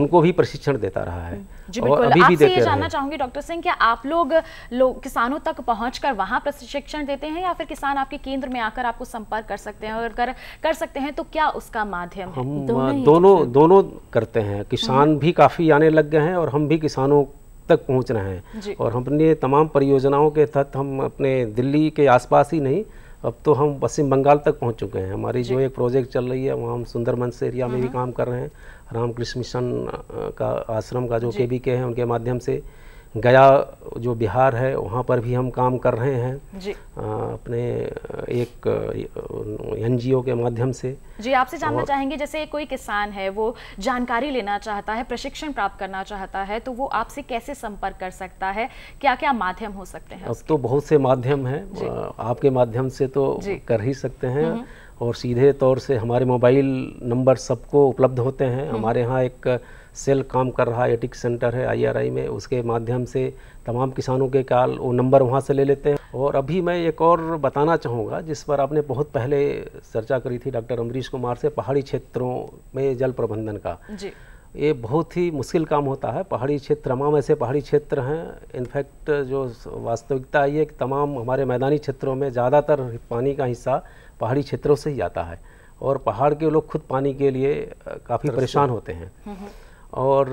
Speaker 6: उनको भी प्रशिक्षण देता रहा है हम्म। जी बिल्कुल अभी भी देते ये जानना
Speaker 1: चाहूंगी डॉक्टर सिंह क्या आप लोग लो, किसानों तक पहुँच कर वहाँ प्रशिक्षण देते हैं या फिर किसान आपके केंद्र में आकर आपको संपर्क कर सकते हैं और कर कर सकते हैं तो क्या उसका माध्यम हम
Speaker 6: दोनों दोनों करते हैं किसान हम्म। भी काफ़ी आने लग गए हैं और हम भी किसानों तक पहुंच रहे हैं और हमने तमाम परियोजनाओं के तहत हम अपने दिल्ली के आसपास ही नहीं अब तो हम पश्चिम बंगाल तक पहुंच चुके हैं हमारी जो एक प्रोजेक्ट चल रही है वहाँ हम से एरिया में भी हम्म। काम कर रहे हैं रामकृष्ण मिशन का आश्रम का जो के बी के हैं उनके माध्यम से गया जो बिहार है वहाँ पर भी हम काम कर रहे हैं जी। आ, अपने एक एनजीओ के माध्यम से
Speaker 1: जी आपसे जानना और, चाहेंगे जैसे कोई किसान है वो जानकारी लेना चाहता है प्रशिक्षण प्राप्त करना चाहता है तो वो आपसे कैसे संपर्क कर सकता है क्या क्या माध्यम हो सकते हैं अब
Speaker 6: तो बहुत से माध्यम हैं आपके माध्यम से तो कर ही सकते हैं और सीधे तौर से हमारे मोबाइल नंबर सबको उपलब्ध होते हैं हम्म। हमारे यहाँ एक सेल काम कर रहा है एटिक सेंटर है आईआरआई में उसके माध्यम से तमाम किसानों के काल वो नंबर वहाँ से ले लेते हैं और अभी मैं एक और बताना चाहूँगा जिस पर आपने बहुत पहले चर्चा करी थी डॉक्टर अमरीश कुमार से पहाड़ी क्षेत्रों में जल प्रबंधन का जी ये बहुत ही मुश्किल काम होता है पहाड़ी क्षेत्र तमाम ऐसे पहाड़ी क्षेत्र हैं इनफैक्ट जो वास्तविकता है कि तमाम हमारे मैदानी क्षेत्रों में ज़्यादातर पानी का हिस्सा पहाड़ी क्षेत्रों से ही आता है और पहाड़ के लोग खुद पानी के लिए काफ़ी परेशान होते हैं हम्म, हम्म। और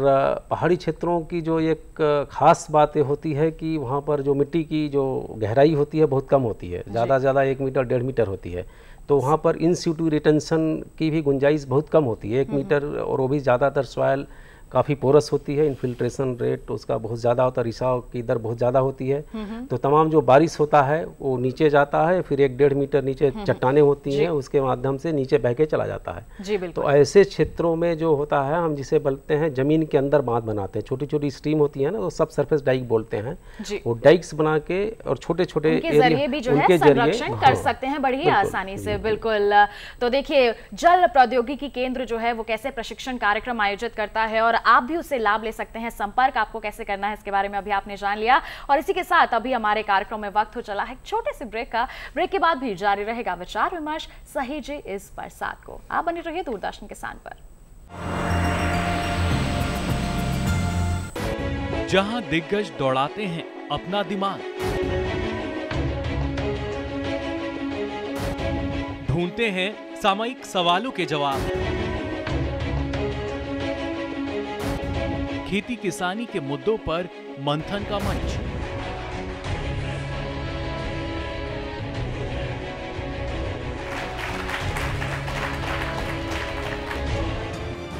Speaker 6: पहाड़ी क्षेत्रों की जो एक खास बात होती है कि वहाँ पर जो मिट्टी की जो गहराई होती है बहुत कम होती है ज़्यादा से ज़्यादा एक मीटर डेढ़ मीटर होती है तो वहाँ पर इन सीटू रिटेंशन की भी गुंजाइश बहुत कम होती है एक हम्म, मीटर और वो भी ज़्यादातर सॉयल काफ़ी पोरस होती है इनफिल्ट्रेशन रेट उसका बहुत ज़्यादा होता है रिसाव की दर बहुत ज़्यादा होती है हम्म, हम्म। तो तमाम जो बारिश होता है वो नीचे जाता है फिर एक डेढ़ मीटर नीचे हम्म, चट्टाने होती हैं उसके माध्यम से नीचे बह के चला जाता है जी तो ऐसे क्षेत्रों में जो होता है हम जिसे बोलते हैं ज़मीन के अंदर बांध बनाते हैं छोटी छोटी स्ट्रीम होती है ना वो सब सरफेस डाइक बोलते हैं वो डाइक्स बना के और छोटे छोटे जरिए कर हाँ। सकते
Speaker 1: हैं बड़ी आसानी से बिल्कुल तो देखिए जल प्रौद्योगिकी केंद्र जो है वो कैसे प्रशिक्षण कार्यक्रम आयोजित करता है और आप भी उससे लाभ ले सकते हैं संपर्क आपको कैसे करना है इसके बारे में अभी आपने जान लिया और इसी के साथ अभी हमारे कार्यक्रम में वक्त हो चला है छोटे से ब्रेक का ब्रेक के बाद भी जारी रहेगा विचार विमर्श जी इस बरसात को आप बने रहिए दूरदर्शन स्थान पर
Speaker 2: जहां दिग्गज दौड़ाते हैं अपना दिमाग ढूंढते हैं सामयिक सवालों के जवाब खेती किसानी के मुद्दों पर मंथन का मंच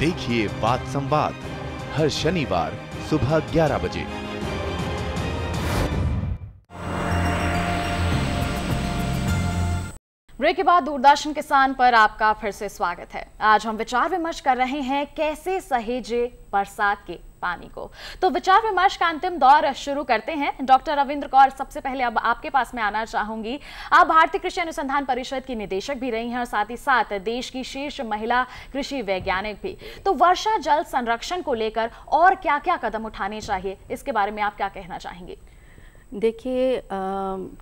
Speaker 5: देखिए वाद संवाद हर शनिवार सुबह 11 बजे
Speaker 1: ब्रेक के बाद दूरदर्शन किसान पर आपका फिर से स्वागत है आज हम विचार विमर्श कर रहे हैं कैसे सहेजे बरसात के पानी को तो विचार विमर्श का अंतिम दौर शुरू करते हैं डॉक्टर रविंद्र कौर सबसे पहले अब आपके पास में आना चाहूंगी आप भारतीय कृषि अनुसंधान परिषद की निदेशक भी रही हैं और साथ ही साथ देश की शीर्ष महिला कृषि वैज्ञानिक भी तो वर्षा जल संरक्षण को लेकर और क्या क्या कदम उठाने चाहिए इसके बारे में आप क्या कहना चाहेंगे
Speaker 4: देखिए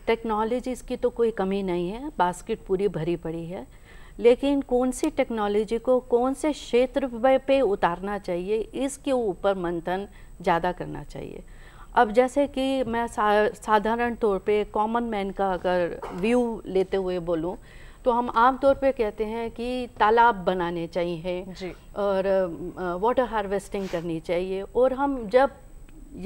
Speaker 4: टेक्नोलॉजीज़ की तो कोई कमी नहीं है बास्केट पूरी भरी पड़ी है लेकिन कौन सी टेक्नोलॉजी को कौन से क्षेत्र पे उतारना चाहिए इसके ऊपर मंथन ज़्यादा करना चाहिए अब जैसे कि मैं सा, साधारण तौर पे कॉमन मैन का अगर व्यू लेते हुए बोलूँ तो हम आम तौर पे कहते हैं कि तालाब बनाने चाहिए और वाटर हार्वेस्टिंग करनी चाहिए और हम जब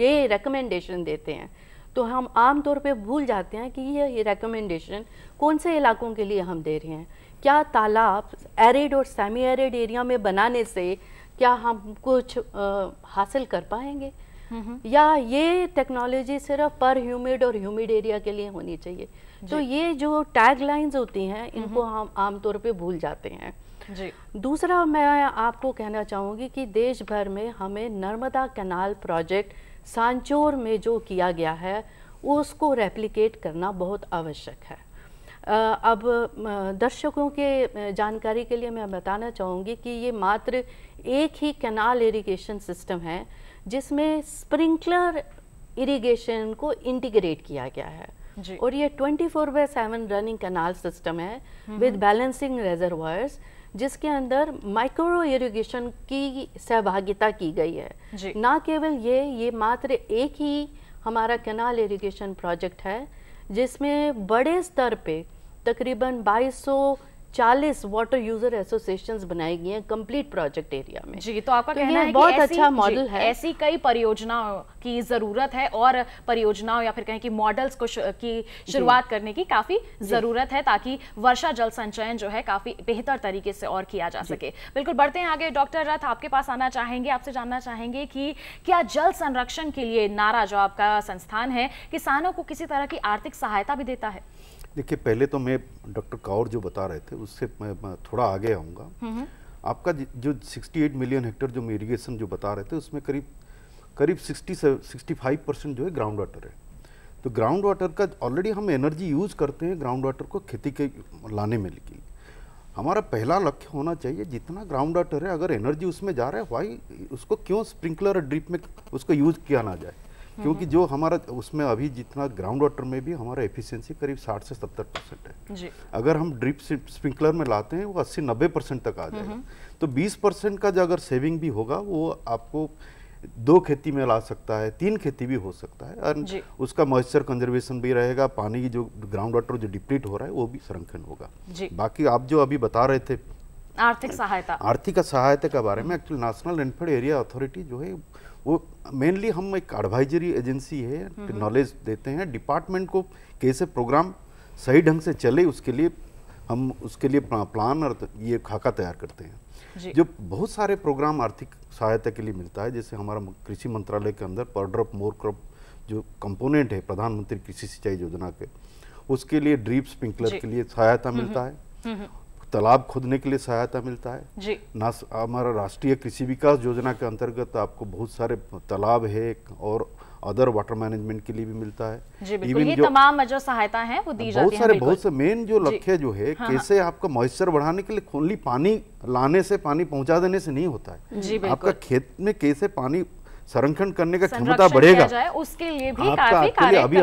Speaker 4: ये रिकमेंडेशन देते हैं तो हम आम तौर पे भूल जाते हैं कि ये ये रिकमेंडेशन कौन से इलाकों के लिए हम दे रहे हैं क्या तालाब एरिड और सेमी एरिड एरिया में बनाने से क्या हम कुछ आ, हासिल कर पाएंगे हम्म, हम्म। या ये टेक्नोलॉजी सिर्फ पर ह्यूमिड और ह्यूमिड एरिया के लिए होनी चाहिए तो ये जो टैग लाइन्स होती हैं हम्म, इनको हम आमतौर पे भूल जाते हैं जी दूसरा मैं आपको कहना चाहूँगी कि देश भर में हमें नर्मदा कैनाल प्रोजेक्ट सांचोर में जो किया गया है उसको रेप्लिकेट करना बहुत आवश्यक है अब दर्शकों के जानकारी के लिए मैं बताना चाहूँगी कि ये मात्र एक ही कैनाल इरिगेशन सिस्टम है जिसमें स्प्रिंकलर इरिगेशन को इंटीग्रेट किया गया है और ये 24 four by seven running canal system है विद बैलेंसिंग रेजरवर्स जिसके अंदर माइक्रो इरिगेशन की सहभागिता की गई है ना केवल ये ये मात्र एक ही हमारा कैनाल इरिगेशन प्रोजेक्ट है जिसमें बड़े स्तर पे तकरीबन 2240 वाटर यूजर एसोसिएशंस बनाई गई हैं कंप्लीट प्रोजेक्ट एरिया में जी तो आपका तो कहना है बहुत अच्छा मॉडल है
Speaker 1: ऐसी कई परियोजनाओं की ज़रूरत है और परियोजनाओं या फिर कहें कि मॉडल्स को की शुरुआत करने की काफ़ी ज़रूरत है ताकि वर्षा जल संचयन जो है काफ़ी बेहतर तरीके से और किया जा सके बिल्कुल बढ़ते हैं आगे डॉक्टर रथ आपके पास आना चाहेंगे आपसे जानना चाहेंगे कि क्या जल संरक्षण के लिए नारा जो आपका संस्थान है किसानों को किसी तरह की आर्थिक सहायता भी देता है
Speaker 3: देखिए पहले तो मैं डॉक्टर कावर जो बता रहे थे उससे मैं, थोड़ा आगे आऊँगा हम्म, हम्म। आपका जो 68 मिलियन हेक्टर जो इरीगेशन जो बता रहे थे उसमें करीब करीब 60 से 65 परसेंट जो है ग्राउंड वाटर है तो ग्राउंड वाटर का ऑलरेडी हम एनर्जी यूज़ करते हैं ग्राउंड वाटर को खेती के लाने में लेकिन हमारा पहला लक्ष्य होना चाहिए जितना ग्राउंड वाटर है अगर एनर्जी उसमें जा रहा है वाई उसको क्यों स्प्रिंकलर ड्रिप में उसको यूज़ किया ना जाए क्योंकि जो हमारा उसमें अभी जितना ग्राउंड वाटर में भी हमारा एफिशिएंसी करीब 60 से 70 परसेंट है जी। अगर हम ड्रिप स्प्रिंकलर में लाते हैं वो 80 90 परसेंट तक आ जाएगा हम्म। तो 20 परसेंट का जो अगर सेविंग भी होगा वो आपको दो खेती में ला सकता है तीन खेती भी हो सकता है और उसका मॉइस्चर कंजर्वेशन भी रहेगा पानी की जो ग्राउंड वाटर जो डिप्लीट हो रहा है वो भी संरक्षण होगा बाकी आप जो अभी बता रहे थे
Speaker 1: आर्थिक सहायता
Speaker 3: आर्थिक सहायता के बारे में actually National Rainfed Area Authority जो है वो मेनली हम एक एडवाइजरी एजेंसी है नॉलेज हम्म हम्म। देते हैं डिपार्टमेंट को कैसे प्रोग्राम सही ढंग से चले उसके लिए हम उसके लिए प्लान और ये खाका तैयार करते हैं जो बहुत सारे प्रोग्राम आर्थिक सहायता के लिए मिलता है जैसे हमारा कृषि मंत्रालय के अंदर पर ड्रॉप मोर क्रॉप जो कंपोनेंट है प्रधानमंत्री कृषि सिंचाई योजना के उसके लिए ड्रीप स्प्रिंकलर के लिए सहायता हम्म मिलता है तालाब खोदने के लिए सहायता मिलता है जी ना हमारा राष्ट्रीय कृषि विकास योजना के अंतर्गत आपको बहुत सारे तालाब है और अदर वाटर मैनेजमेंट के लिए भी मिलता है जी इवन ये
Speaker 1: तमाम जो सहायता है वो दी बहुत सारे बहुत से
Speaker 3: मेन जो लक्ष्य जो है हाँ, हाँ। कैसे आपका मॉइस्चर बढ़ाने के लिए खोली पानी लाने से पानी पहुंचा देने से नहीं होता है जी आपका खेत में कैसे पानी संरक्षण करने का क्षमता बढ़ेगा
Speaker 1: उसके लिए भी काफी अभी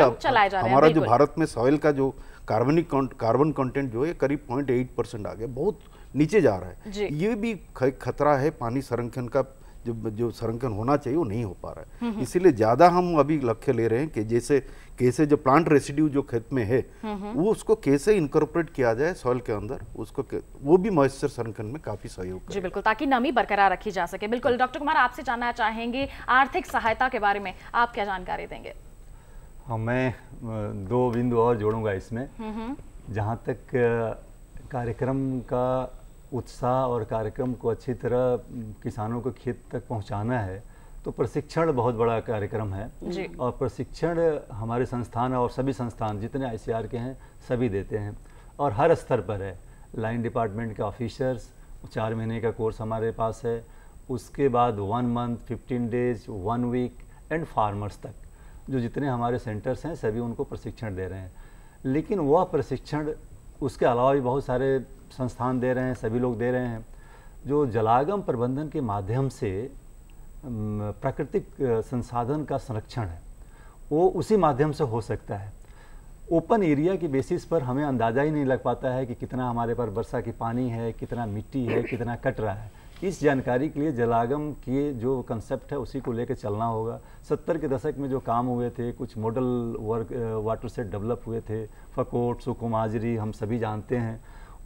Speaker 1: हमारा जो
Speaker 3: भारत में सॉइल का जो कार्बनिक कार्बन कंटेंट जो है करीब पॉइंट एट परसेंट आ गया बहुत नीचे जा रहा है ये भी खतरा है पानी संरक्षण का जो जो संरक्षण होना चाहिए वो नहीं हो पा रहा है हम्म, हम्म। इसीलिए ज़्यादा हम अभी लक्ष्य ले रहे हैं कि जैसे कैसे जो प्लांट रेसिड्यू जो खेत में है हम्म, वो उसको कैसे इनकॉर्पोरेट किया जाए सॉइल के अंदर उसको वो भी मॉइस्चर संरक्षण में काफ़ी सहयोग
Speaker 1: जी बिल्कुल ताकि नमी बरकरार रखी जा सके बिल्कुल डॉक्टर कुमार आपसे जानना चाहेंगे आर्थिक सहायता के बारे में आप क्या जानकारी देंगे
Speaker 5: मैं दो बिंदु और जोड़ूंगा इसमें हम्म, हम्म। जहाँ तक कार्यक्रम का उत्साह और कार्यक्रम को अच्छी तरह किसानों को खेत तक पहुँचाना है तो प्रशिक्षण बहुत बड़ा कार्यक्रम है और प्रशिक्षण हमारे संस्थान और सभी संस्थान जितने आई के हैं सभी देते हैं और हर स्तर पर है लाइन डिपार्टमेंट के ऑफिसर्स चार महीने का कोर्स हमारे पास है उसके बाद one month fifteen days one week and farmers तक जो जितने हमारे सेंटर्स हैं सभी उनको प्रशिक्षण दे रहे हैं लेकिन वह प्रशिक्षण उसके अलावा भी बहुत सारे संस्थान दे रहे हैं सभी लोग दे रहे हैं जो जलागम प्रबंधन के माध्यम से प्राकृतिक संसाधन का संरक्षण है वो उसी माध्यम से हो सकता है ओपन एरिया के बेसिस पर हमें अंदाज़ा ही नहीं लग पाता है कि कितना हमारे पर वर्षा की पानी है कितना मिट्टी है कितना कट रहा है इस जानकारी के लिए जलागम के जो कंसेप्ट है उसी को लेकर चलना होगा सत्तर के दशक में जो काम हुए थे कुछ model work watershed develop हुए थे फकोट सुकुमाजरी हम सभी जानते हैं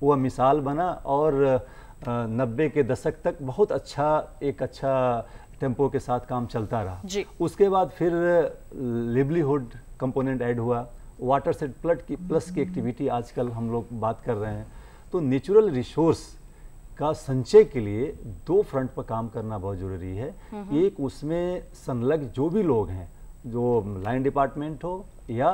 Speaker 5: वह मिसाल बना और नब्बे के दशक तक बहुत अच्छा एक अच्छा टेम्पो के साथ काम चलता रहा जी। उसके बाद फिर लिवलीहुड कंपोनेंट ऐड हुआ वाटर सेट प्लट की प्लस की एक्टिविटी आजकल हम लोग बात कर रहे हैं तो नेचुरल रिसोर्स का संचय के लिए दो फ्रंट पर काम करना बहुत जरूरी है एक उसमें संलग्न जो भी लोग हैं जो लाइन डिपार्टमेंट हो या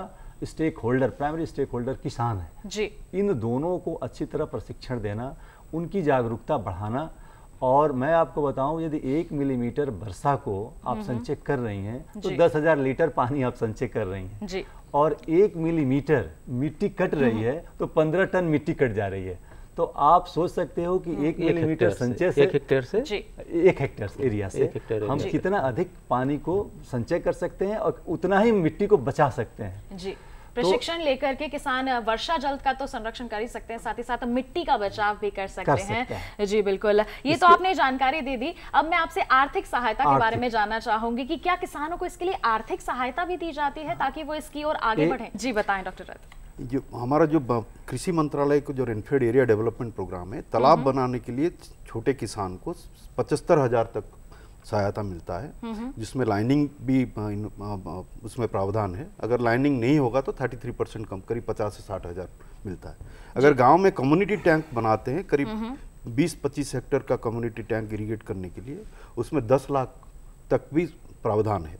Speaker 5: stakeholder primary stakeholder किसान है जी। इन दोनों को अच्छी तरह प्रशिक्षण देना उनकी जागरूकता बढ़ाना और मैं आपको बताऊं यदि एक मिलीमीटर वर्षा को आप संचय कर रही हैं तो दस हजार लीटर पानी आप संचय कर रही हैं और एक मिलीमीटर मिट्टी कट रही है तो पंद्रह टन मिट्टी कट जा रही है तो आप सोच सकते हो कि एक मिलीमीटर संचय से एक हेक्टेयर से एक हेक्टेयर एरिया से हम कितना अधिक पानी को संचय कर सकते हैं और उतना ही मिट्टी को बचा सकते हैं
Speaker 6: जी
Speaker 1: तो- प्रशिक्षण तो, लेकर के किसान वर्षा जल का तो संरक्षण कर ही सकते हैं साथ ही साथ मिट्टी का बचाव भी कर सकते, कर हैं है। जी बिल्कुल ये तो आपने जानकारी दे दी अब मैं आपसे आर्थिक सहायता के बारे में जानना चाहूंगी कि क्या किसानों को इसके लिए आर्थिक सहायता भी दी जाती है ताकि वो इसकी ओर आगे बढ़े जी बताएं डॉक्टर रथ
Speaker 3: जो हमारा जो कृषि मंत्रालय को जो रेनफेड एरिया डेवलपमेंट प्रोग्राम है तालाब हम्म। बनाने के लिए छोटे किसान को पचहत्तर हजार तक सहायता मिलता है हम्म हम्म। जिसमें लाइनिंग भी उसमें प्रावधान है अगर लाइनिंग नहीं होगा तो 33 परसेंट कम करीब पचास से साठ हजार मिलता है अगर गांव में कम्युनिटी टैंक बनाते हैं करीब 20-25 हेक्टर का कम्युनिटी टैंक इरीगेट करने के लिए उसमें 10 लाख तक भी प्रावधान है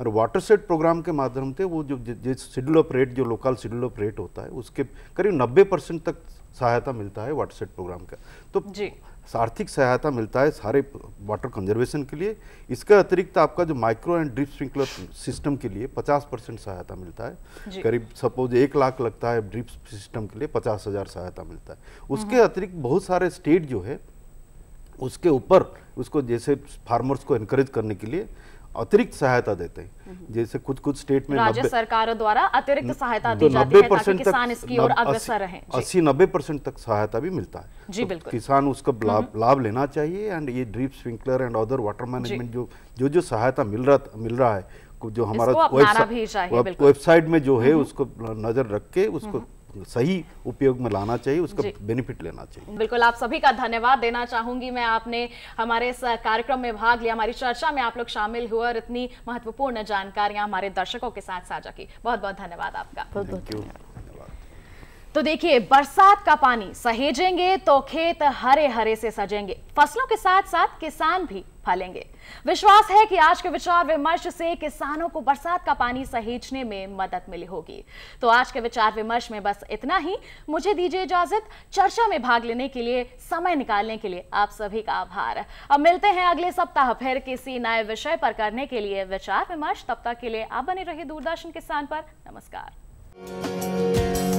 Speaker 3: और वाटर सेट प्रोग्राम के माध्यम से वो जो शेड्यूल ऑफ रेट जो लोकल शेड्यूल ऑफ रेट होता है उसके करीब 90 परसेंट तक सहायता मिलता है वाटर सेट प्रोग्राम का तो जी आर्थिक सहायता मिलता है सारे वाटर कंजर्वेशन के लिए इसके अतिरिक्त आपका जो micro and drip sprinkler system के लिए 50 परसेंट सहायता मिलता है करीब सपोज एक लाख लगता है ड्रिप सिस्टम के लिए पचास हज़ार सहायता मिलता है हम्म। उसके अतिरिक्त बहुत सारे स्टेट जो है उसके ऊपर उसको जैसे फार्मर्स को इनकरेज करने के लिए अतिरिक्त सहायता देते हैं हम्म। जैसे कुछ कुछ स्टेट में राज्य
Speaker 1: सरकारों द्वारा अतिरिक्त तो सहायता दी जाती है ताकि किसान इसकी ओर अग्रसर रहे अस्सी
Speaker 3: नब्बे परसेंट तक सहायता भी मिलता है जी तो बिल्कुल किसान उसका हम्म। लाभ लाभ लेना चाहिए एंड ये drip sprinkler and other water management जो जो जो सहायता मिल रहा मिल रहा है जो हमारा वेबसाइट में जो है हम्म। उसको नजर रख के उसको सही उपयोग में लाना चाहिए उसका बेनिफिट लेना चाहिए
Speaker 1: बिल्कुल आप सभी का धन्यवाद देना चाहूंगी मैं आपने हमारे इस कार्यक्रम में भाग लिया हमारी चर्चा में आप लोग शामिल हुए और इतनी महत्वपूर्ण जानकारियां हमारे दर्शकों के साथ साझा की बहुत बहुत धन्यवाद आपका बहुत बहुत तो देखिए बरसात का पानी सहेजेंगे तो खेत हरे हरे से सजेंगे फसलों के साथ साथ किसान भी फलेंगे विश्वास है कि आज के विचार विमर्श से किसानों को बरसात का पानी सहेजने में मदद मिली होगी तो आज के विचार विमर्श में बस इतना ही मुझे दीजिए इजाजत चर्चा में भाग लेने के लिए समय निकालने के लिए आप सभी का आभार अब मिलते हैं अगले सप्ताह फिर किसी नए विषय पर करने के लिए विचार विमर्श तब तक के लिए आप बने रहे दूरदर्शन किसान पर नमस्कार